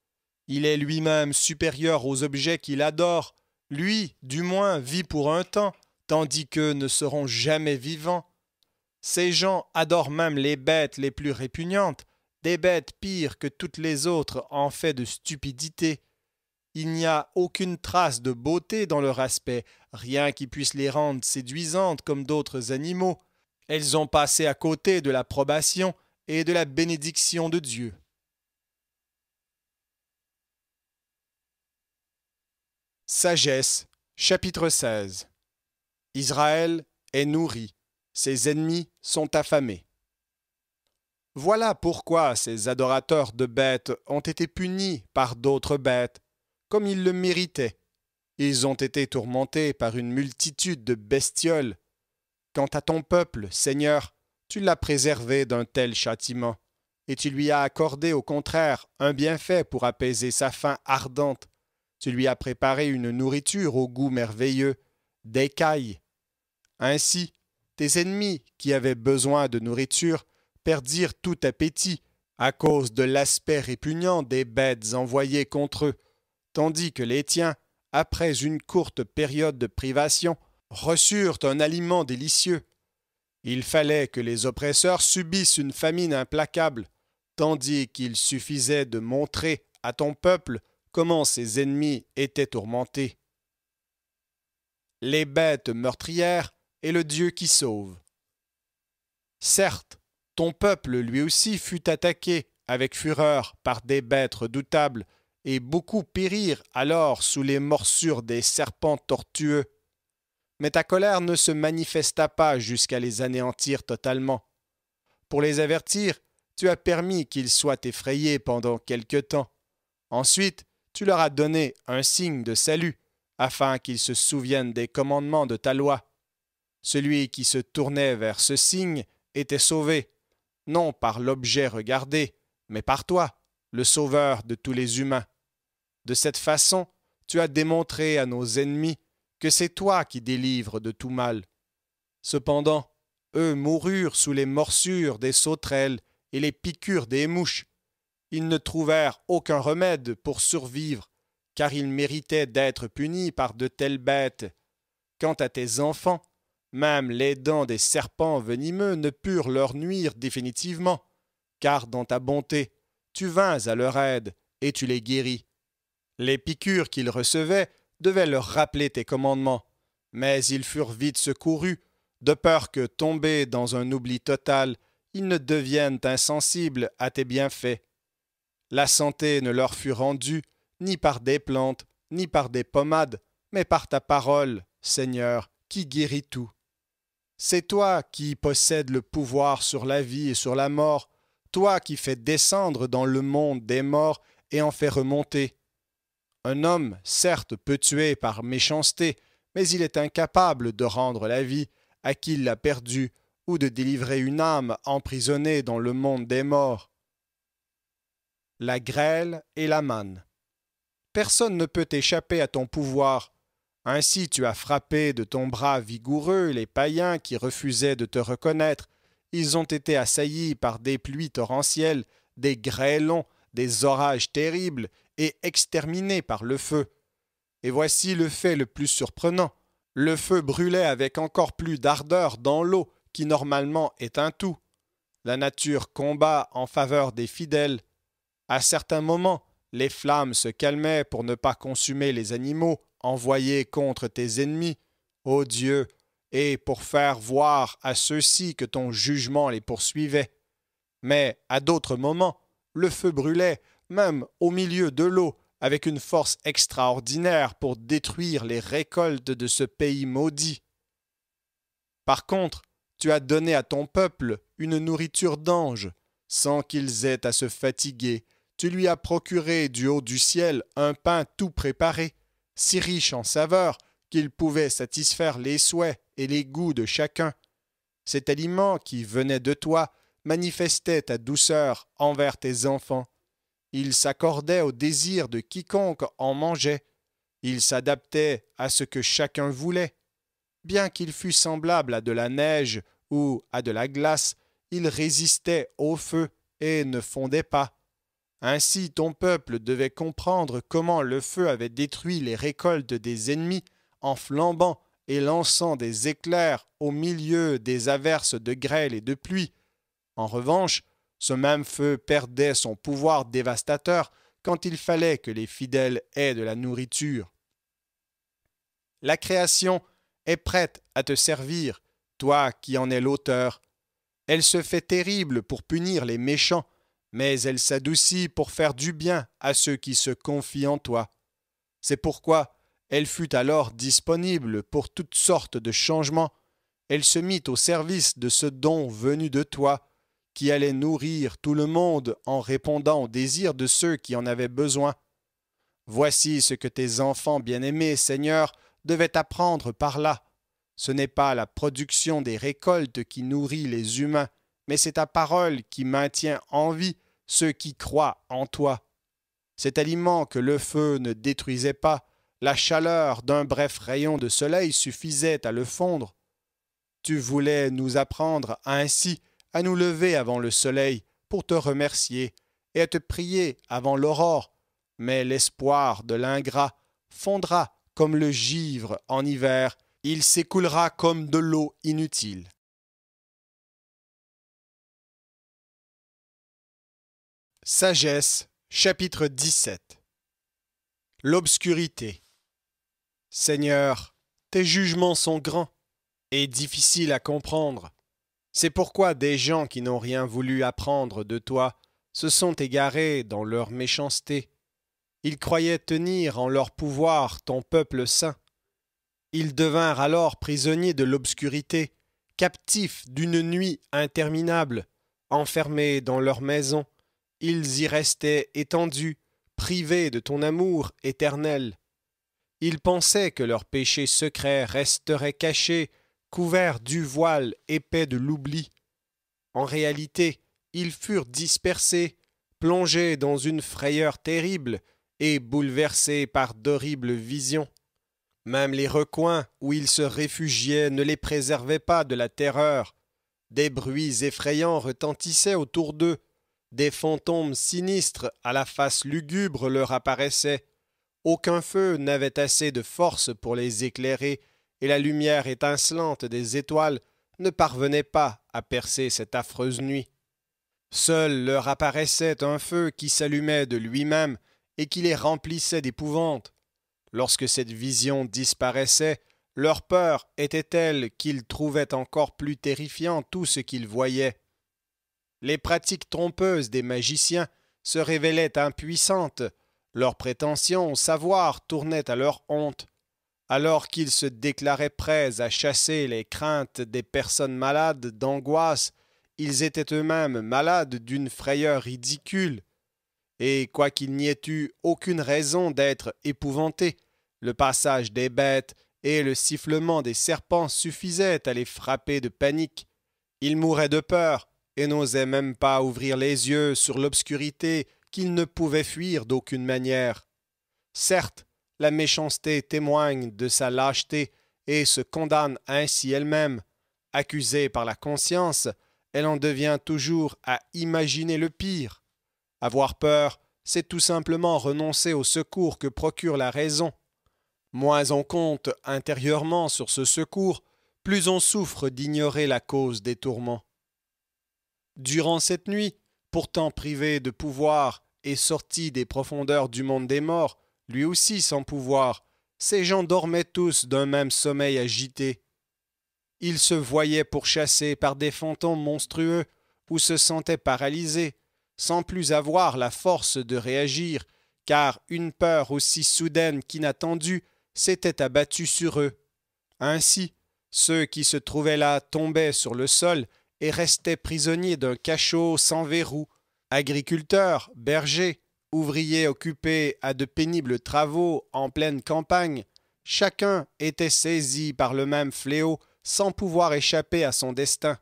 Il est lui-même supérieur aux objets qu'il adore. Lui, du moins, vit pour un temps, tandis qu'eux ne seront jamais vivants. Ces gens adorent même les bêtes les plus répugnantes, des bêtes pires que toutes les autres en fait de stupidité. Il n'y a aucune trace de beauté dans leur aspect, rien qui puisse les rendre séduisantes comme d'autres animaux. Elles ont passé à côté de l'approbation et de la bénédiction de Dieu. Sagesse, chapitre 16 Israël est nourri, ses ennemis sont affamés. Voilà pourquoi ces adorateurs de bêtes ont été punis par d'autres bêtes, comme ils le méritaient. Ils ont été tourmentés par une multitude de bestioles. Quant à ton peuple, Seigneur, tu l'as préservé d'un tel châtiment, et tu lui as accordé au contraire un bienfait pour apaiser sa faim ardente. Tu lui as préparé une nourriture au goût merveilleux, d'écailles. Ainsi, tes ennemis qui avaient besoin de nourriture perdirent tout appétit à cause de l'aspect répugnant des bêtes envoyées contre eux, tandis que les tiens, après une courte période de privation, reçurent un aliment délicieux. Il fallait que les oppresseurs subissent une famine implacable, tandis qu'il suffisait de montrer à ton peuple comment ses ennemis étaient tourmentés. Les bêtes meurtrières et le Dieu qui sauve. Certes, ton peuple lui aussi fut attaqué avec fureur par des bêtes redoutables, et beaucoup périrent alors sous les morsures des serpents tortueux. Mais ta colère ne se manifesta pas jusqu'à les anéantir totalement. Pour les avertir, tu as permis qu'ils soient effrayés pendant quelque temps. Ensuite, tu leur as donné un signe de salut, afin qu'ils se souviennent des commandements de ta loi. Celui qui se tournait vers ce signe était sauvé, non par l'objet regardé, mais par toi, le Sauveur de tous les humains. De cette façon, tu as démontré à nos ennemis que c'est toi qui délivres de tout mal. Cependant, eux moururent sous les morsures des sauterelles et les piqûres des mouches. Ils ne trouvèrent aucun remède pour survivre, car ils méritaient d'être punis par de telles bêtes. Quant à tes enfants, même les dents des serpents venimeux ne purent leur nuire définitivement, car dans ta bonté, tu vins à leur aide et tu les guéris. Les piqûres qu'ils recevaient devaient leur rappeler tes commandements, mais ils furent vite secourus, de peur que, tombés dans un oubli total, ils ne deviennent insensibles à tes bienfaits. La santé ne leur fut rendue ni par des plantes, ni par des pommades, mais par ta parole, Seigneur, qui guérit tout. C'est toi qui possèdes le pouvoir sur la vie et sur la mort, toi qui fais descendre dans le monde des morts et en fais remonter. Un homme, certes, peut tuer par méchanceté, mais il est incapable de rendre la vie à qui l'a perdue ou de délivrer une âme emprisonnée dans le monde des morts. La grêle et la manne. Personne ne peut échapper à ton pouvoir, ainsi tu as frappé de ton bras vigoureux les païens qui refusaient de te reconnaître. Ils ont été assaillis par des pluies torrentielles, des grêlons, des orages terribles, et exterminés par le feu. Et voici le fait le plus surprenant. Le feu brûlait avec encore plus d'ardeur dans l'eau, qui normalement est un tout. La nature combat en faveur des fidèles. À certains moments, les flammes se calmaient pour ne pas consumer les animaux, envoyé contre tes ennemis, ô Dieu, et pour faire voir à ceux-ci que ton jugement les poursuivait. Mais à d'autres moments, le feu brûlait, même au milieu de l'eau, avec une force extraordinaire pour détruire les récoltes de ce pays maudit. Par contre, tu as donné à ton peuple une nourriture d'ange, sans qu'ils aient à se fatiguer. Tu lui as procuré du haut du ciel un pain tout préparé, si riche en saveurs qu'il pouvait satisfaire les souhaits et les goûts de chacun. Cet aliment qui venait de toi manifestait ta douceur envers tes enfants. Il s'accordait au désir de quiconque en mangeait. Il s'adaptait à ce que chacun voulait. Bien qu'il fût semblable à de la neige ou à de la glace, il résistait au feu et ne fondait pas. Ainsi ton peuple devait comprendre comment le feu avait détruit les récoltes des ennemis en flambant et lançant des éclairs au milieu des averses de grêle et de pluie. En revanche, ce même feu perdait son pouvoir dévastateur quand il fallait que les fidèles aient de la nourriture. La création est prête à te servir, toi qui en es l'auteur. Elle se fait terrible pour punir les méchants mais elle s'adoucit pour faire du bien à ceux qui se confient en toi. C'est pourquoi elle fut alors disponible pour toutes sortes de changements. Elle se mit au service de ce don venu de toi, qui allait nourrir tout le monde en répondant aux désirs de ceux qui en avaient besoin. Voici ce que tes enfants bien-aimés, Seigneur, devaient apprendre par là. Ce n'est pas la production des récoltes qui nourrit les humains, mais c'est ta parole qui maintient en vie ceux qui croient en toi. Cet aliment que le feu ne détruisait pas, la chaleur d'un bref rayon de soleil suffisait à le fondre. Tu voulais nous apprendre ainsi à nous lever avant le soleil pour te remercier et à te prier avant l'aurore, mais l'espoir de l'ingrat fondra comme le givre en hiver, il s'écoulera comme de l'eau inutile. Sagesse, chapitre 17 L'obscurité Seigneur, tes jugements sont grands et difficiles à comprendre. C'est pourquoi des gens qui n'ont rien voulu apprendre de toi se sont égarés dans leur méchanceté. Ils croyaient tenir en leur pouvoir ton peuple saint. Ils devinrent alors prisonniers de l'obscurité, captifs d'une nuit interminable, enfermés dans leur maison, ils y restaient étendus, privés de ton amour éternel. Ils pensaient que leurs péchés secrets resteraient cachés, couverts du voile épais de l'oubli. En réalité, ils furent dispersés, plongés dans une frayeur terrible et bouleversés par d'horribles visions. Même les recoins où ils se réfugiaient ne les préservaient pas de la terreur. Des bruits effrayants retentissaient autour d'eux, des fantômes sinistres à la face lugubre leur apparaissaient. Aucun feu n'avait assez de force pour les éclairer, et la lumière étincelante des étoiles ne parvenait pas à percer cette affreuse nuit. Seul leur apparaissait un feu qui s'allumait de lui-même et qui les remplissait d'épouvante. Lorsque cette vision disparaissait, leur peur était telle qu'ils trouvaient encore plus terrifiant tout ce qu'ils voyaient les pratiques trompeuses des magiciens se révélaient impuissantes, leurs prétentions au savoir tournaient à leur honte, alors qu'ils se déclaraient prêts à chasser les craintes des personnes malades d'angoisse, ils étaient eux-mêmes malades d'une frayeur ridicule. Et quoiqu'il n'y ait eu aucune raison d'être épouvanté, le passage des bêtes et le sifflement des serpents suffisaient à les frapper de panique. Ils mouraient de peur, et n'osait même pas ouvrir les yeux sur l'obscurité qu'il ne pouvait fuir d'aucune manière. Certes, la méchanceté témoigne de sa lâcheté et se condamne ainsi elle-même. Accusée par la conscience, elle en devient toujours à imaginer le pire. Avoir peur, c'est tout simplement renoncer au secours que procure la raison. Moins on compte intérieurement sur ce secours, plus on souffre d'ignorer la cause des tourments. Durant cette nuit, pourtant privé de pouvoir et sorti des profondeurs du monde des morts, lui aussi sans pouvoir, ces gens dormaient tous d'un même sommeil agité. Ils se voyaient pourchassés par des fantômes monstrueux ou se sentaient paralysés, sans plus avoir la force de réagir, car une peur aussi soudaine qu'inattendue s'était abattue sur eux. Ainsi, ceux qui se trouvaient là tombaient sur le sol et restaient prisonniers d'un cachot sans verrou. Agriculteurs, bergers, ouvriers occupés à de pénibles travaux en pleine campagne, chacun était saisi par le même fléau sans pouvoir échapper à son destin.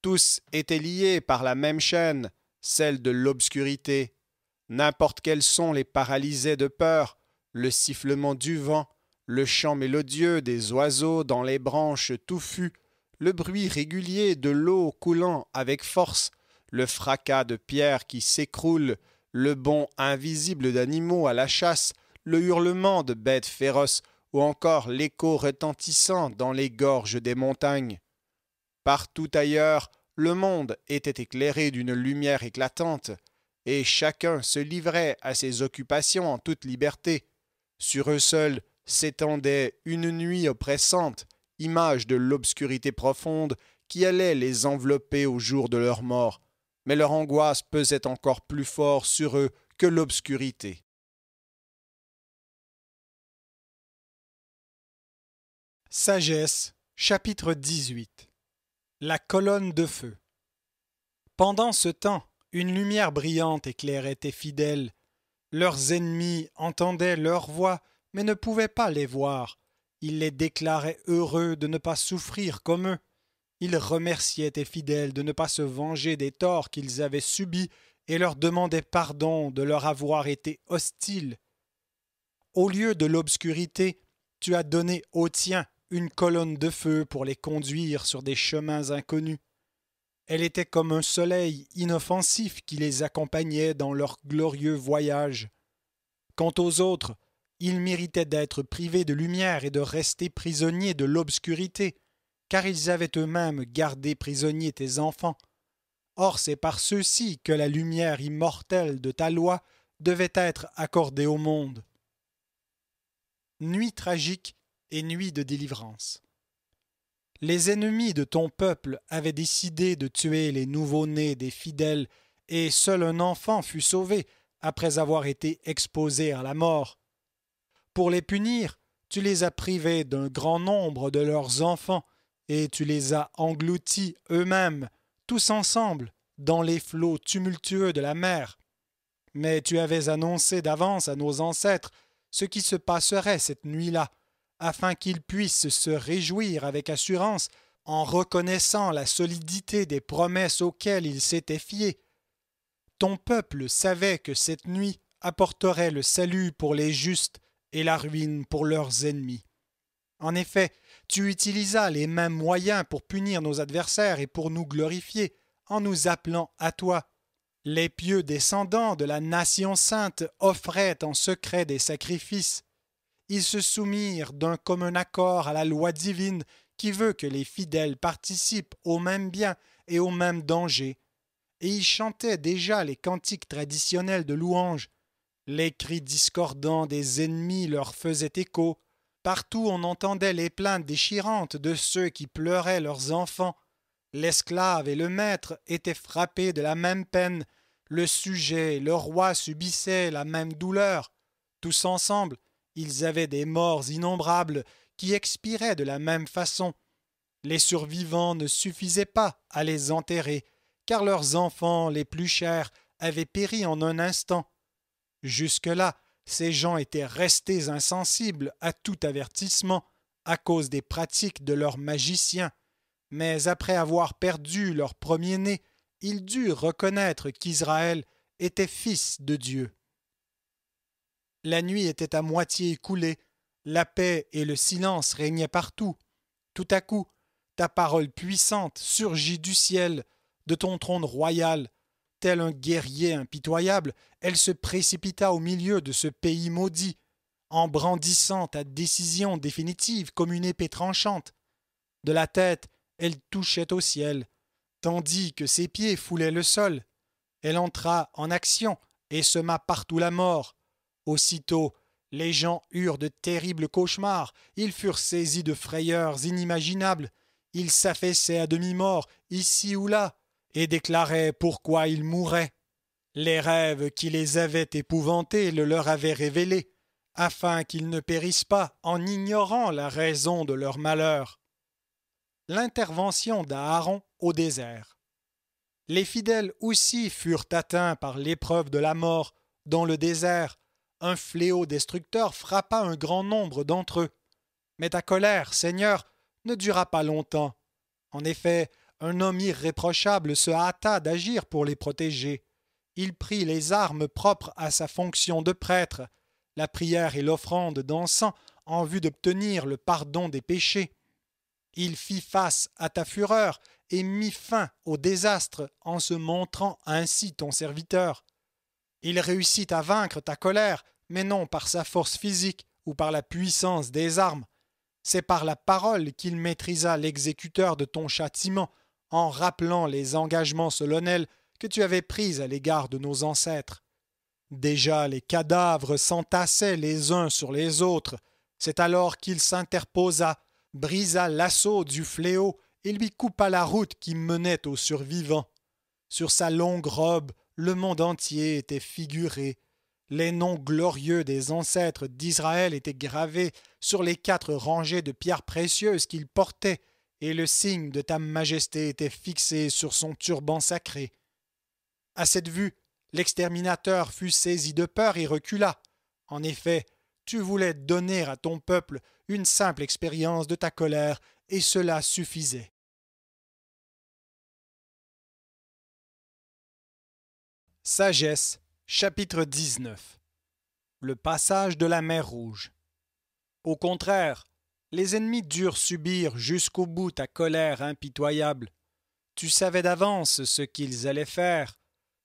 Tous étaient liés par la même chaîne, celle de l'obscurité. N'importe quel son les paralysés de peur, le sifflement du vent, le chant mélodieux des oiseaux dans les branches touffues, le bruit régulier de l'eau coulant avec force, le fracas de pierres qui s'écroulent, le bond invisible d'animaux à la chasse, le hurlement de bêtes féroces ou encore l'écho retentissant dans les gorges des montagnes. Partout ailleurs, le monde était éclairé d'une lumière éclatante, et chacun se livrait à ses occupations en toute liberté. Sur eux seuls s'étendait une nuit oppressante image de l'obscurité profonde qui allait les envelopper au jour de leur mort, mais leur angoisse pesait encore plus fort sur eux que l'obscurité. Sagesse, chapitre 18 La colonne de feu Pendant ce temps, une lumière brillante éclairait tes fidèles. Leurs ennemis entendaient leurs voix, mais ne pouvaient pas les voir, il les déclarait heureux de ne pas souffrir comme eux. Il remerciaient tes fidèles de ne pas se venger des torts qu'ils avaient subis et leur demandait pardon de leur avoir été hostiles. Au lieu de l'obscurité, tu as donné aux tiens une colonne de feu pour les conduire sur des chemins inconnus. Elle était comme un soleil inoffensif qui les accompagnait dans leur glorieux voyage. Quant aux autres, ils méritaient d'être privés de lumière et de rester prisonniers de l'obscurité, car ils avaient eux-mêmes gardé prisonniers tes enfants. Or c'est par ceux-ci que la lumière immortelle de ta loi devait être accordée au monde. Nuit tragique et nuit de délivrance. Les ennemis de ton peuple avaient décidé de tuer les nouveaux nés des fidèles, et seul un enfant fut sauvé après avoir été exposé à la mort. Pour les punir, tu les as privés d'un grand nombre de leurs enfants, et tu les as engloutis eux-mêmes, tous ensemble, dans les flots tumultueux de la mer. Mais tu avais annoncé d'avance à nos ancêtres ce qui se passerait cette nuit-là, afin qu'ils puissent se réjouir avec assurance en reconnaissant la solidité des promesses auxquelles ils s'étaient fiés. Ton peuple savait que cette nuit apporterait le salut pour les justes et la ruine pour leurs ennemis. En effet, tu utilisas les mêmes moyens pour punir nos adversaires et pour nous glorifier, en nous appelant à toi. Les pieux descendants de la nation sainte offraient en secret des sacrifices. Ils se soumirent d'un commun accord à la loi divine qui veut que les fidèles participent aux mêmes biens et aux mêmes dangers. Et ils chantaient déjà les cantiques traditionnels de louange. Les cris discordants des ennemis leur faisaient écho. Partout on entendait les plaintes déchirantes de ceux qui pleuraient leurs enfants. L'esclave et le maître étaient frappés de la même peine. Le sujet et le roi subissaient la même douleur. Tous ensemble, ils avaient des morts innombrables qui expiraient de la même façon. Les survivants ne suffisaient pas à les enterrer, car leurs enfants les plus chers avaient péri en un instant. Jusque-là, ces gens étaient restés insensibles à tout avertissement à cause des pratiques de leurs magiciens. Mais après avoir perdu leur premier-né, ils durent reconnaître qu'Israël était fils de Dieu. La nuit était à moitié écoulée, la paix et le silence régnaient partout. Tout à coup, ta parole puissante surgit du ciel, de ton trône royal, Tel un guerrier impitoyable, elle se précipita au milieu de ce pays maudit, en brandissant à décision définitive comme une épée tranchante. De la tête, elle touchait au ciel, tandis que ses pieds foulaient le sol. Elle entra en action et sema partout la mort. Aussitôt, les gens eurent de terribles cauchemars, ils furent saisis de frayeurs inimaginables, ils s'affaissaient à demi-morts, ici ou là, et déclaraient pourquoi ils mouraient. Les rêves qui les avaient épouvantés le leur avaient révélé, afin qu'ils ne périssent pas en ignorant la raison de leur malheur. L'intervention d'Aaron au désert. Les fidèles aussi furent atteints par l'épreuve de la mort dans le désert. Un fléau destructeur frappa un grand nombre d'entre eux. Mais ta colère, Seigneur, ne dura pas longtemps. En effet, un homme irréprochable se hâta d'agir pour les protéger. Il prit les armes propres à sa fonction de prêtre, la prière et l'offrande d'encens en vue d'obtenir le pardon des péchés. Il fit face à ta fureur et mit fin au désastre en se montrant ainsi ton serviteur. Il réussit à vaincre ta colère, mais non par sa force physique ou par la puissance des armes. C'est par la parole qu'il maîtrisa l'exécuteur de ton châtiment en rappelant les engagements solennels que tu avais pris à l'égard de nos ancêtres. Déjà les cadavres s'entassaient les uns sur les autres. C'est alors qu'il s'interposa, brisa l'assaut du fléau et lui coupa la route qui menait aux survivants. Sur sa longue robe, le monde entier était figuré. Les noms glorieux des ancêtres d'Israël étaient gravés sur les quatre rangées de pierres précieuses qu'il portait, et le signe de ta majesté était fixé sur son turban sacré. À cette vue, l'exterminateur fut saisi de peur et recula. En effet, tu voulais donner à ton peuple une simple expérience de ta colère, et cela suffisait. Sagesse, chapitre 19 Le passage de la mer Rouge. Au contraire, les ennemis durent subir jusqu'au bout ta colère impitoyable. Tu savais d'avance ce qu'ils allaient faire.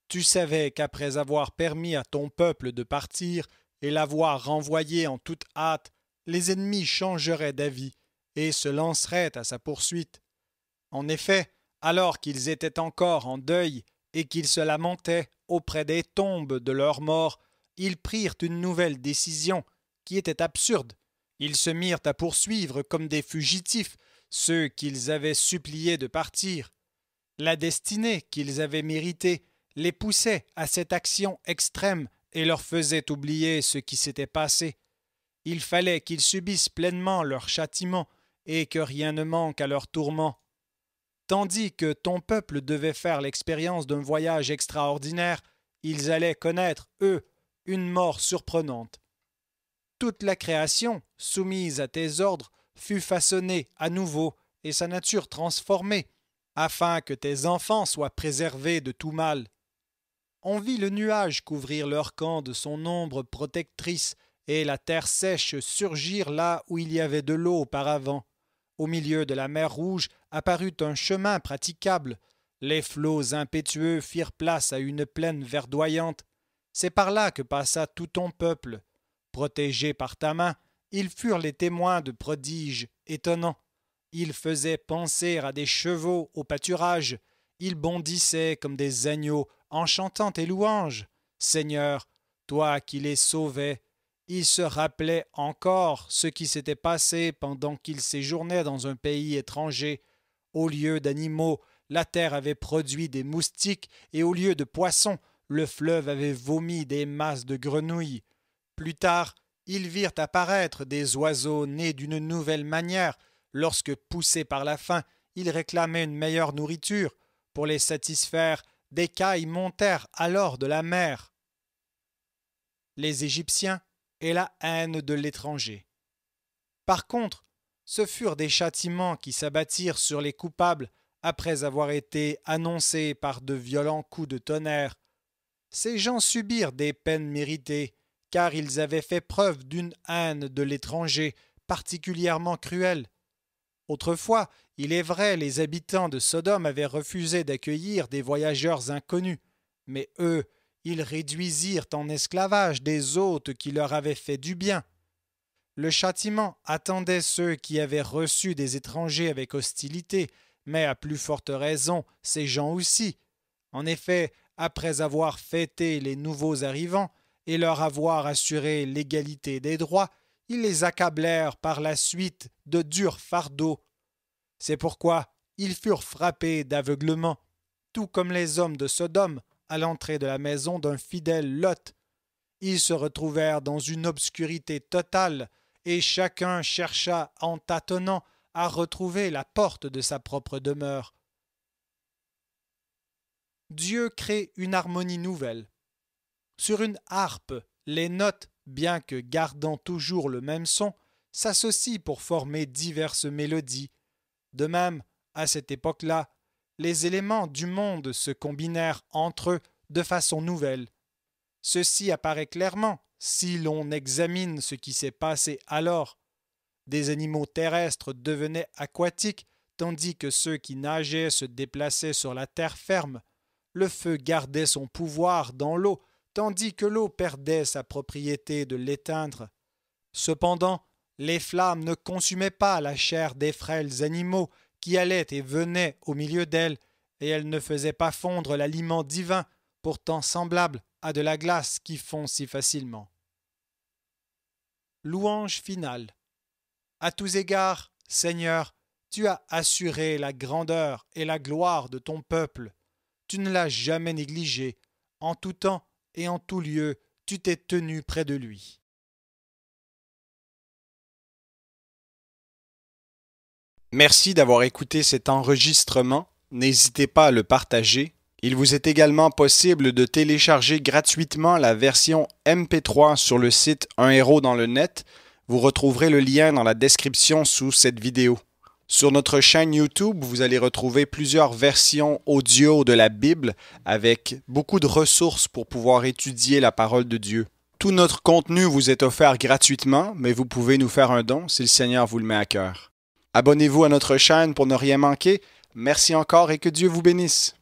Tu savais qu'après avoir permis à ton peuple de partir et l'avoir renvoyé en toute hâte, les ennemis changeraient d'avis et se lanceraient à sa poursuite. En effet, alors qu'ils étaient encore en deuil et qu'ils se lamentaient auprès des tombes de leurs morts, ils prirent une nouvelle décision qui était absurde ils se mirent à poursuivre comme des fugitifs ceux qu'ils avaient suppliés de partir. La destinée qu'ils avaient méritée les poussait à cette action extrême et leur faisait oublier ce qui s'était passé. Il fallait qu'ils subissent pleinement leur châtiment et que rien ne manque à leur tourment. Tandis que ton peuple devait faire l'expérience d'un voyage extraordinaire, ils allaient connaître, eux, une mort surprenante. Toute la création, soumise à tes ordres, fut façonnée à nouveau et sa nature transformée, afin que tes enfants soient préservés de tout mal. On vit le nuage couvrir leur camp de son ombre protectrice, et la terre sèche surgir là où il y avait de l'eau auparavant. Au milieu de la mer rouge apparut un chemin praticable. Les flots impétueux firent place à une plaine verdoyante. C'est par là que passa tout ton peuple protégés par ta main, ils furent les témoins de prodiges étonnants. Ils faisaient penser à des chevaux au pâturage, ils bondissaient comme des agneaux en chantant tes louanges. Seigneur, toi qui les sauvais, ils se rappelaient encore ce qui s'était passé pendant qu'ils séjournaient dans un pays étranger. Au lieu d'animaux, la terre avait produit des moustiques, et au lieu de poissons, le fleuve avait vomi des masses de grenouilles. Plus tard, ils virent apparaître des oiseaux nés d'une nouvelle manière, lorsque, poussés par la faim, ils réclamaient une meilleure nourriture. Pour les satisfaire, des cailles montèrent alors de la mer. Les Égyptiens et la haine de l'étranger. Par contre, ce furent des châtiments qui s'abattirent sur les coupables après avoir été annoncés par de violents coups de tonnerre. Ces gens subirent des peines méritées, car ils avaient fait preuve d'une haine de l'étranger particulièrement cruelle. Autrefois, il est vrai, les habitants de Sodome avaient refusé d'accueillir des voyageurs inconnus, mais eux, ils réduisirent en esclavage des hôtes qui leur avaient fait du bien. Le châtiment attendait ceux qui avaient reçu des étrangers avec hostilité, mais à plus forte raison ces gens aussi. En effet, après avoir fêté les nouveaux arrivants, et leur avoir assuré l'égalité des droits, ils les accablèrent par la suite de durs fardeaux. C'est pourquoi ils furent frappés d'aveuglement, tout comme les hommes de Sodome à l'entrée de la maison d'un fidèle Lot. Ils se retrouvèrent dans une obscurité totale, et chacun chercha en tâtonnant à retrouver la porte de sa propre demeure. Dieu crée une harmonie nouvelle sur une harpe, les notes, bien que gardant toujours le même son, s'associent pour former diverses mélodies. De même, à cette époque-là, les éléments du monde se combinèrent entre eux de façon nouvelle. Ceci apparaît clairement si l'on examine ce qui s'est passé alors. Des animaux terrestres devenaient aquatiques, tandis que ceux qui nageaient se déplaçaient sur la terre ferme. Le feu gardait son pouvoir dans l'eau, tandis que l'eau perdait sa propriété de l'éteindre. Cependant, les flammes ne consumaient pas la chair des frêles animaux qui allaient et venaient au milieu d'elles, et elles ne faisaient pas fondre l'aliment divin, pourtant semblable à de la glace qui fond si facilement. Louange finale. À tous égards, Seigneur, tu as assuré la grandeur et la gloire de ton peuple. Tu ne l'as jamais négligé. En tout temps, et en tout lieu tu t'es tenu près de lui. Merci d'avoir écouté cet enregistrement. N'hésitez pas à le partager. Il vous est également possible de télécharger gratuitement la version MP3 sur le site Un héros dans le net. Vous retrouverez le lien dans la description sous cette vidéo. Sur notre chaîne YouTube, vous allez retrouver plusieurs versions audio de la Bible avec beaucoup de ressources pour pouvoir étudier la parole de Dieu. Tout notre contenu vous est offert gratuitement, mais vous pouvez nous faire un don si le Seigneur vous le met à cœur. Abonnez-vous à notre chaîne pour ne rien manquer. Merci encore et que Dieu vous bénisse.